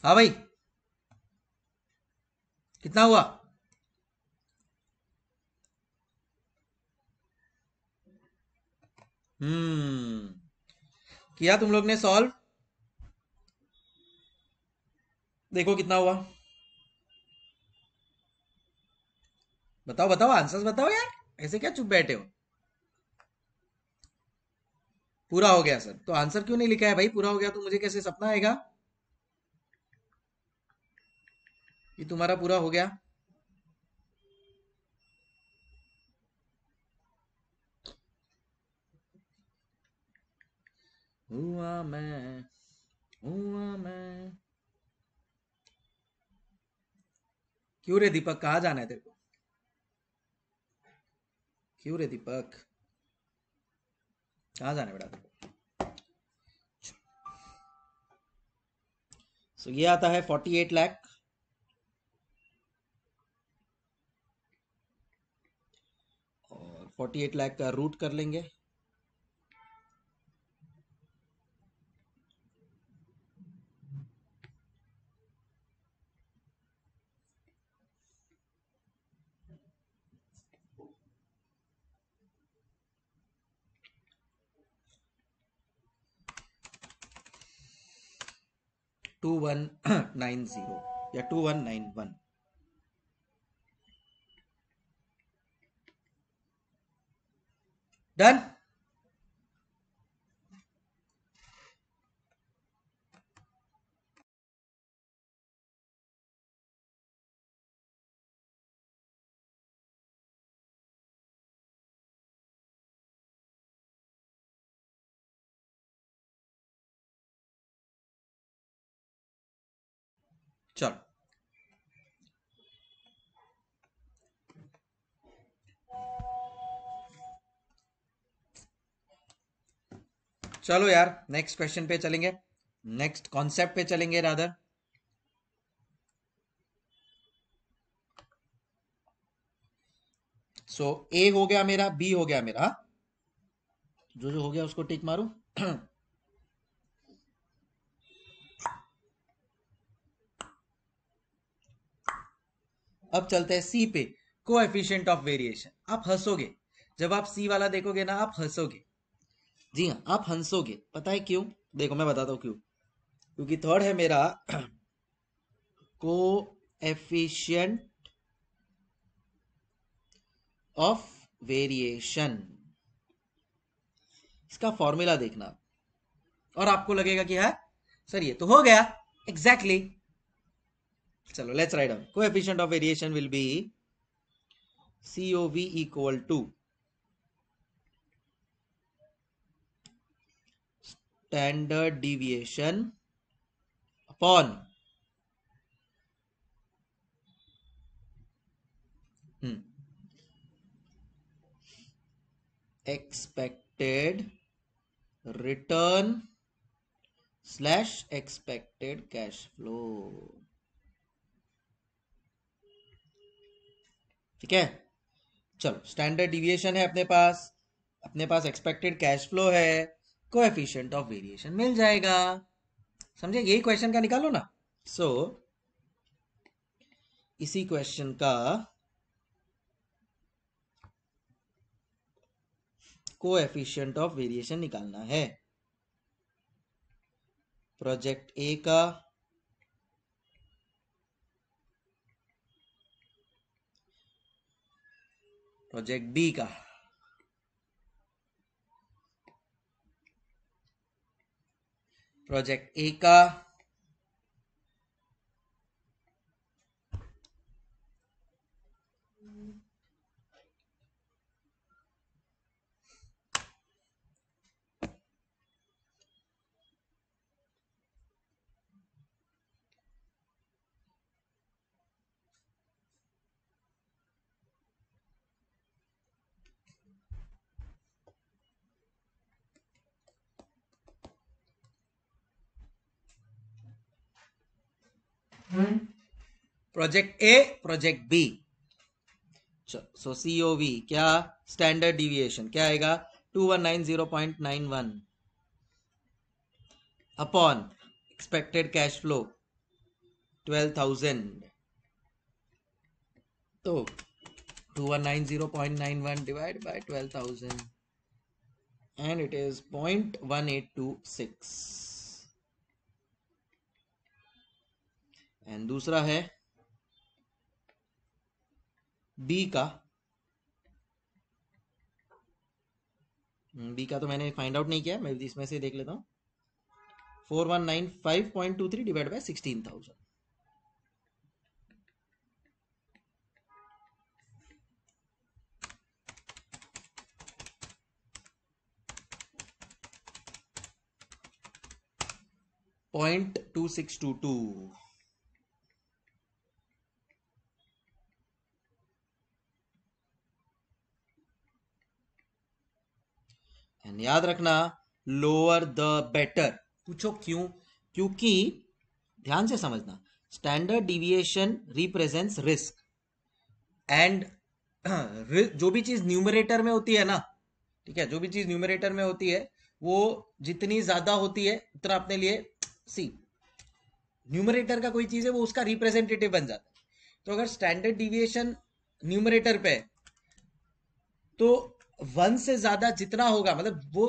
हाँ भाई कितना हुआ हम्म किया तुम लोग ने सॉल्व देखो कितना हुआ बताओ बताओ आंसर्स बताओ यार ऐसे क्या चुप बैठे हो पूरा हो गया सर तो आंसर क्यों नहीं लिखा है भाई पूरा हो गया तो मुझे कैसे सपना आएगा ये तुम्हारा पूरा हो गया हुआ मैं हुआ मैं क्यों रे दीपक कहा जाना है तेरे को क्यों रे दीपक कहा जाना है बेटा तेरे को सो ये आता है forty eight lakh forty eight lakh का रूट कर लेंगे टू वन नाइन जीरो या two one nine one Done. চলো चलो यार नेक्स्ट क्वेश्चन पे चलेंगे नेक्स्ट कॉन्सेप्ट पे चलेंगे राधर सो ए हो गया मेरा बी हो गया मेरा जो जो हो गया उसको टिक मारू अब चलते हैं सी पे एफिशियंट ऑफ वेरिएशन आप हंसोगे जब आप सी वाला देखोगे ना आप हंसोगे जी हाँ आप हंसोगे पता है क्यों देखो मैं बताता हूँ क्यों क्योंकि थर्ड है मेरा को एफिशियंट ऑफ वेरिएशन इसका फॉर्मूला देखना और आपको लगेगा कि है हाँ, सर ये तो हो गया एग्जैक्टली exactly. चलो let's write on coefficient of variation will be COV equal to standard deviation upon expected return slash expected cash flow ठीक है चलो स्टैंडर्ड डिविएशन है अपने पास अपने पास एक्सपेक्टेड कैश फ्लो है कोएफिशिएंट ऑफ वेरिएशन मिल जाएगा समझे यही क्वेश्चन का निकालो ना सो so, इसी क्वेश्चन का कोएफिशिएंट ऑफ वेरिएशन निकालना है प्रोजेक्ट ए का प्रोजेक्ट बी का प्रोजेक्ट ए का project A project B so COV क्या स्टैंडर्ड डिविएशन क्या आएगा two one nine zero point nine one upon expected cash flow twelve thousand तो two one nine zero point nine one divide by twelve thousand and it is point one eight two six and दूसरा है B का B hmm, का तो मैंने find out नहीं किया मैं इसमें से देख लेता हूं four one nine five point two three divide by sixteen thousand point two six two two याद रखना लोअर द बेटर पूछो क्यों क्योंकि ध्यान से समझना standard deviation represents risk and जो भी चीज न्यूमरेटर में होती है ना ठीक है जो भी चीज न्यूमरेटर में होती है वो जितनी ज्यादा होती है उतना अपने लिए सी न्यूमरेटर का कोई चीज है वो उसका रिप्रेजेंटेटिव बन जाता है तो अगर स्टैंडर्ड डिविएशन न्यूमरेटर पे है तो वन से ज्यादा जितना होगा मतलब वो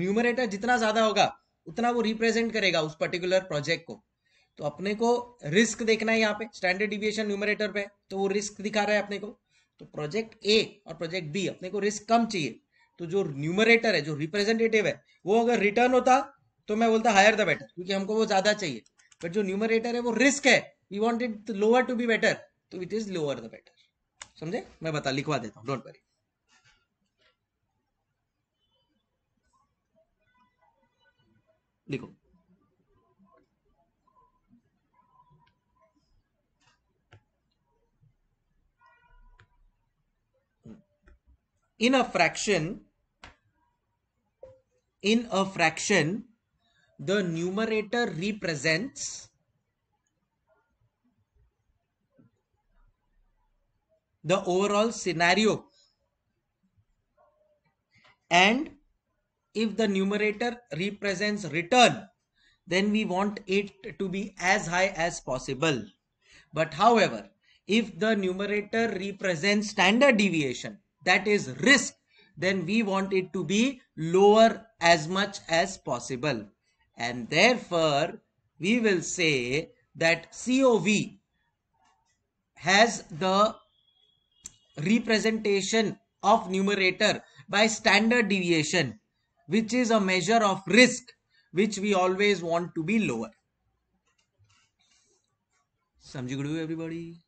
न्यूमरेटर जितना ज्यादा होगा उतना वो रिप्रेजेंट करेगा उस पर्टिकुलर प्रोजेक्ट को तो अपने को रिस्क देखना है यहाँ पे स्टैंडर्ड डिविएशन न्यूमरेटर पे तो वो रिस्क दिखा रहा है अपने को तो प्रोजेक्ट ए और प्रोजेक्ट बी अपने को रिस्क कम चाहिए तो जो न्यूमरेटर है जो रिप्रेजेंटेटिव है वो अगर रिटर्न होता तो मैं बोलता हायर द बेटर क्योंकि हमको वो ज्यादा चाहिए बट जो न्यूमरेटर है वो रिस्क है we want lower to be better तो it is lower the better समझे मैं बता लिखवा देता हूँ डोंट वरी लिखो in a fraction in a fraction the numerator represents the overall scenario and if the numerator represents return, then we want it to be as high as possible. But however, if the numerator represents standard deviation, that is risk, then we want it to be lower as much as possible. And therefore, we will say that COV has the representation of numerator by standard deviation which is a measure of risk which we always want to be lower. Samjigudu everybody.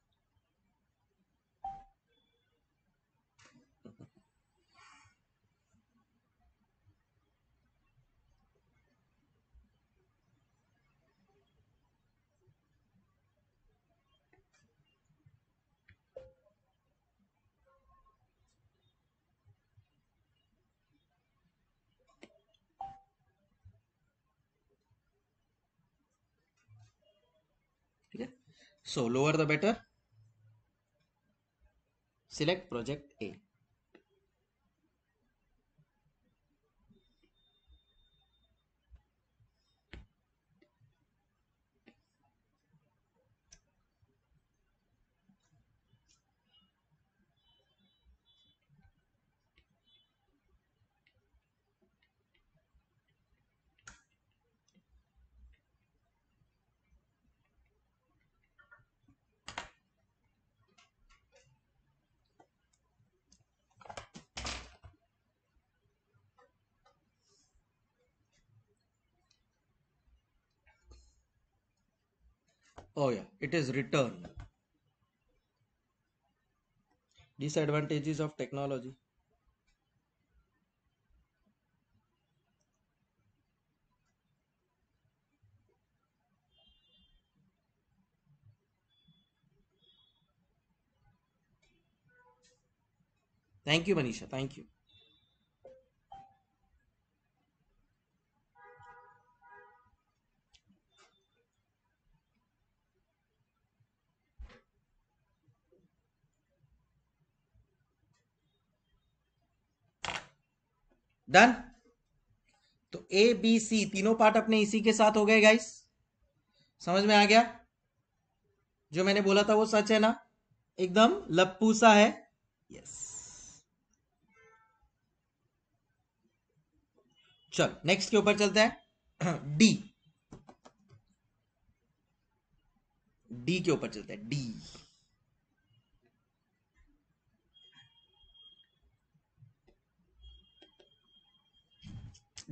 So lower the better. Select project A. oh yeah it is return disadvantages of technology thank you manisha thank you done तो A B सी तीनों part अपने इसी के साथ हो गए guys समझ में आ गया जो मैंने बोला था वो सच है ना एकदम सा है यस चल नेक्स्ट के ऊपर चलते हैं डी डी के ऊपर चलते हैं डी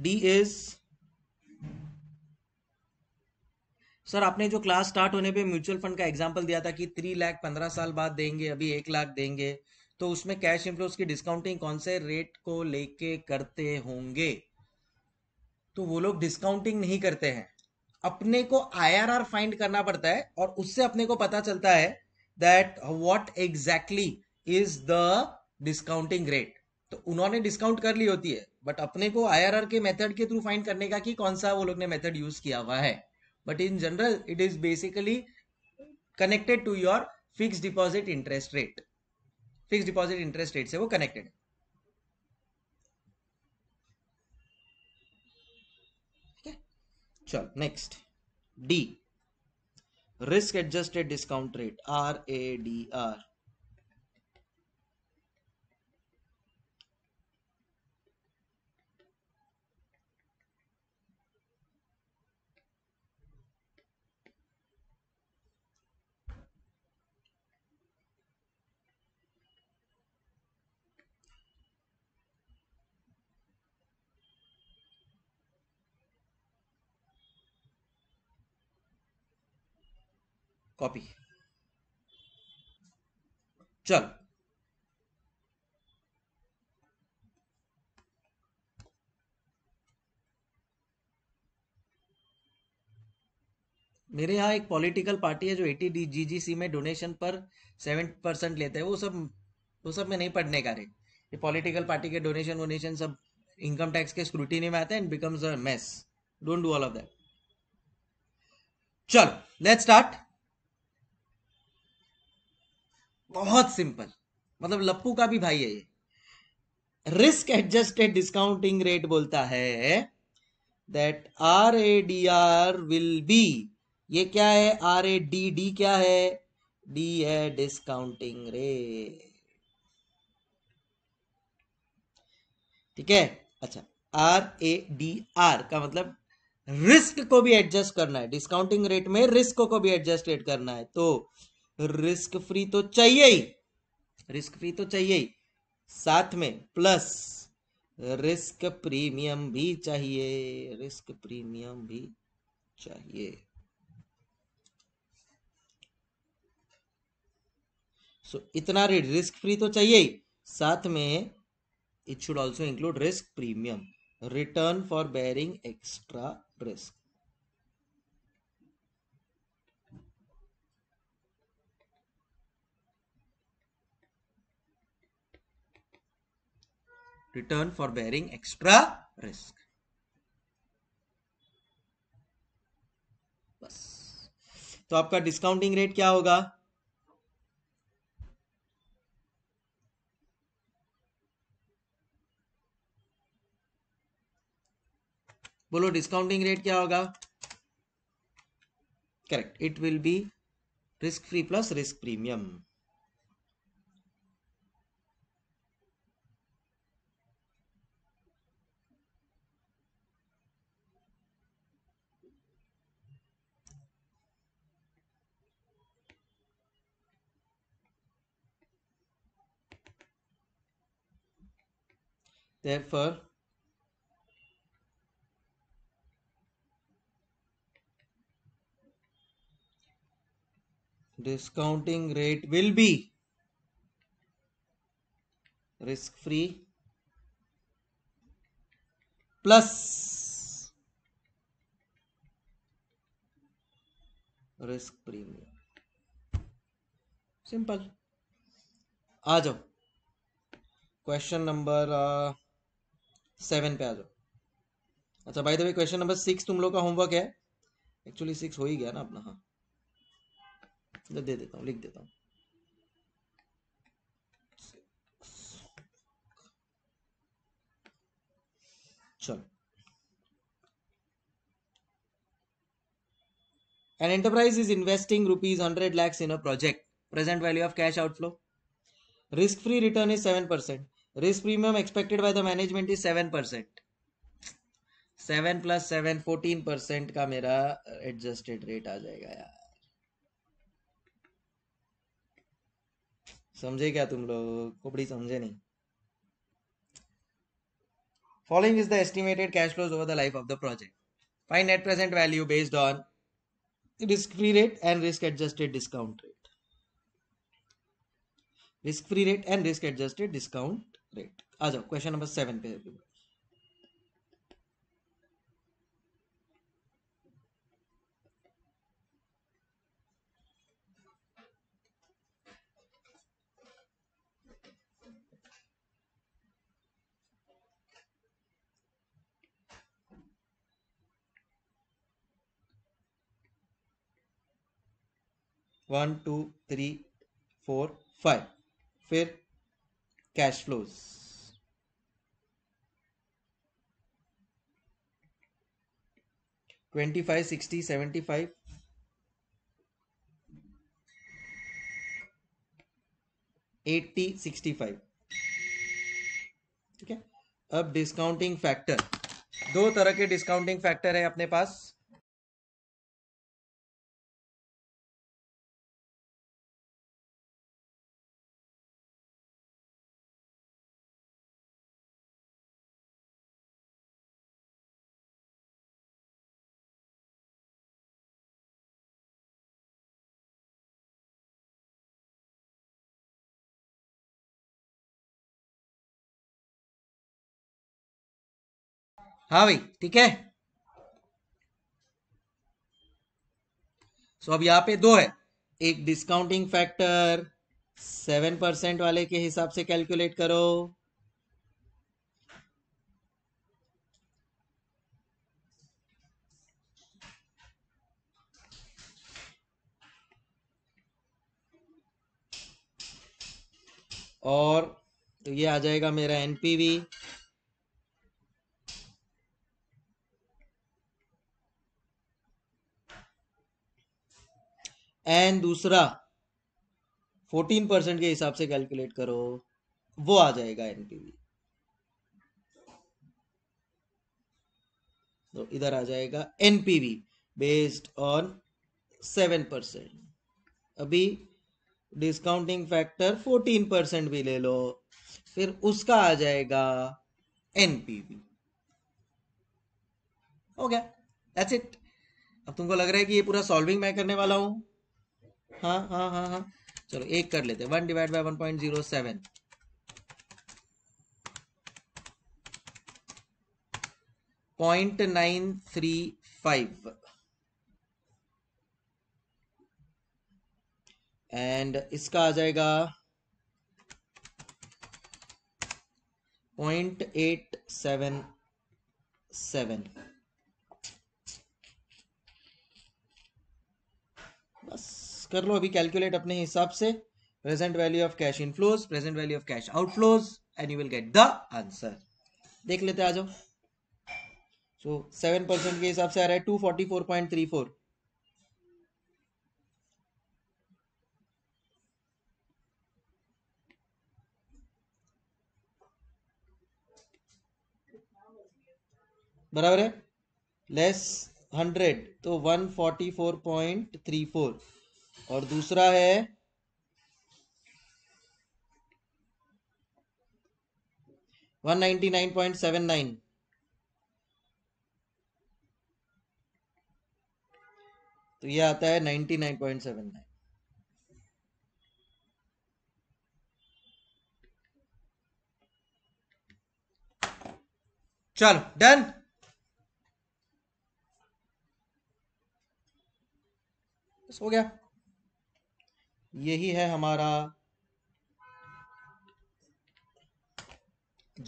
डी इज सर आपने जो क्लास स्टार्ट होने पे म्यूचुअल फंड का एग्जांपल दिया था कि थ्री लाख पंद्रह साल बाद देंगे अभी एक लाख देंगे तो उसमें कैश इन्फ्लो की डिस्काउंटिंग कौन से रेट को लेके करते होंगे तो वो लोग डिस्काउंटिंग नहीं करते हैं अपने को आईआरआर फाइंड करना पड़ता है और उससे अपने को पता चलता है that what exactly is the discounting rate तो उन्होंने डिस्काउंट कर ली होती है बट अपने को आईआरआर के मेथड के थ्रू फाइंड करने का कि कौन सा वो लोग ने मेथड यूज किया हुआ है but in general it is basically connected to your fix deposit interest rate fix deposit interest rate से वो कनेक्टेड है चलो next the risk adjusted discount rate R A D R copy चल मेरे यहाँ एक पॉलिटिकल पार्टी है जो एटी डी जी जी सी में डोनेशन पर सेवन परसेंट लेते हैं वो सब वो सब में नहीं पढ़ने का रे ये पॉलिटिकल पार्टी के डोनेशन वोनेशन सब इनकम टैक्स के स्क्रूटिनी में आते हैं and becomes a mess don't do all of that चल लेट्स स्टार्ट बहुत सिंपल मतलब लप्पू का भी भाई है ये रिस्क एडजस्टेड डिस्काउंटिंग रेट बोलता है that R A D R will be ये क्या है आर ए डी डी क्या है डी है डिस्काउंटिंग रेट ठीक है अच्छा आर ए डी आर का मतलब रिस्क को भी एडजस्ट करना है डिस्काउंटिंग रेट में रिस्क को भी एडजस्टेड करना है तो रिस्क फ्री तो चाहिए ही रिस्क फ्री तो चाहिए ही साथ में प्लस रिस्क प्रीमियम भी चाहिए रिस्क प्रीमियम भी चाहिए सो so, इतना रेट रिस्क फ्री तो चाहिए ही साथ में it should also include risk premium return for bearing extra risk return for bearing extra risk. बस तो आपका डिस्काउंटिंग रेट क्या होगा बोलो डिस्काउंटिंग रेट क्या होगा correct it will be risk free plus risk premium Therefore, discounting rate will be risk free plus risk premium simple आ जाओ क्वेश्चन नंबर सेवन पे आ जाओ अच्छा भाई द क्वेश्चन नंबर सिक्स तुम लोग का होमवर्क है एक्चुअली सिक्स हो ही गया ना अपना हाँ दे देता हूँ लिख देता हूँ चलो An enterprise is investing rupees 100 lakhs in a project. Present value of cash outflow. Risk free return is 7%. Risk premium expected by the management is seven percent seven plus seven fourteen percent का मेरा adjusted rate आ जाएगा यार समझे क्या तुम लोग कुबड़ी समझे नहीं following is the estimated cash flows over the life of the project fine net present value based on risk free rate and risk adjusted discount rate risk free rate and risk adjusted discount right आ जाओ question number seven पे one two three four five फिर cash flows. Twenty-five, sixty, seventy-five. Eighty sixty five ठीक है अब discounting factor दो तरह के डिस्काउंटिंग फैक्टर है अपने पास हाँ भाई ठीक है सो अब यहां पे दो है एक डिस्काउंटिंग फैक्टर सेवन परसेंट वाले के हिसाब से कैलकुलेट करो और तो ये आ जाएगा मेरा एनपीवी एंड दूसरा फोर्टीन परसेंट के हिसाब से कैलकुलेट करो वो आ जाएगा एनपीवी तो इधर आ जाएगा NPV based on seven percent अभी डिस्काउंटिंग फैक्टर फोर्टीन परसेंट भी ले लो फिर उसका आ जाएगा एनपीवी हो गया दैट्स इट अब तुमको लग रहा है कि ये पूरा सॉल्विंग मैं करने वाला हूं हाँ हाँ हाँ हाँ चलो एक कर लेते one divide by one point zero seven point nine three five and इसका आ जाएगा पॉइंट एट सेवन सेवन कर लो अभी कैलकुलेट अपने हिसाब से present value of cash inflows present value of cash outflows and you will get the answer देख लेते आ जाओ सो सेवन परसेंट के हिसाब से आ रहा है two forty four point three four बराबर है लेस हंड्रेड तो one forty four point three four और दूसरा है one ninety nine point seven nine तो ये आता है ninety nine point seven nine चलो डन हो गया यही है हमारा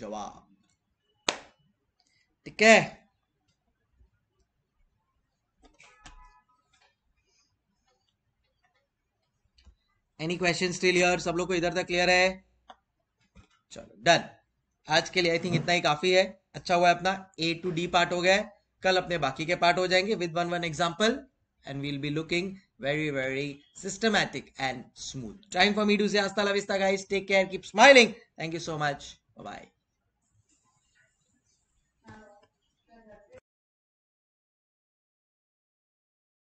जवाब ठीक है एनी क्वेश्चन स्टिल हियर सब लोग को इधर तक क्लियर है चलो डन आज के लिए आई थिंक इतना ही काफी है अच्छा हुआ है अपना ए टू डी पार्ट हो गया कल अपने बाकी के पार्ट हो जाएंगे with one one example and we'll be looking very, very systematic and smooth. Time for me to say hasta la vista, guys. Take care. Keep smiling. Thank you so much. Bye-bye.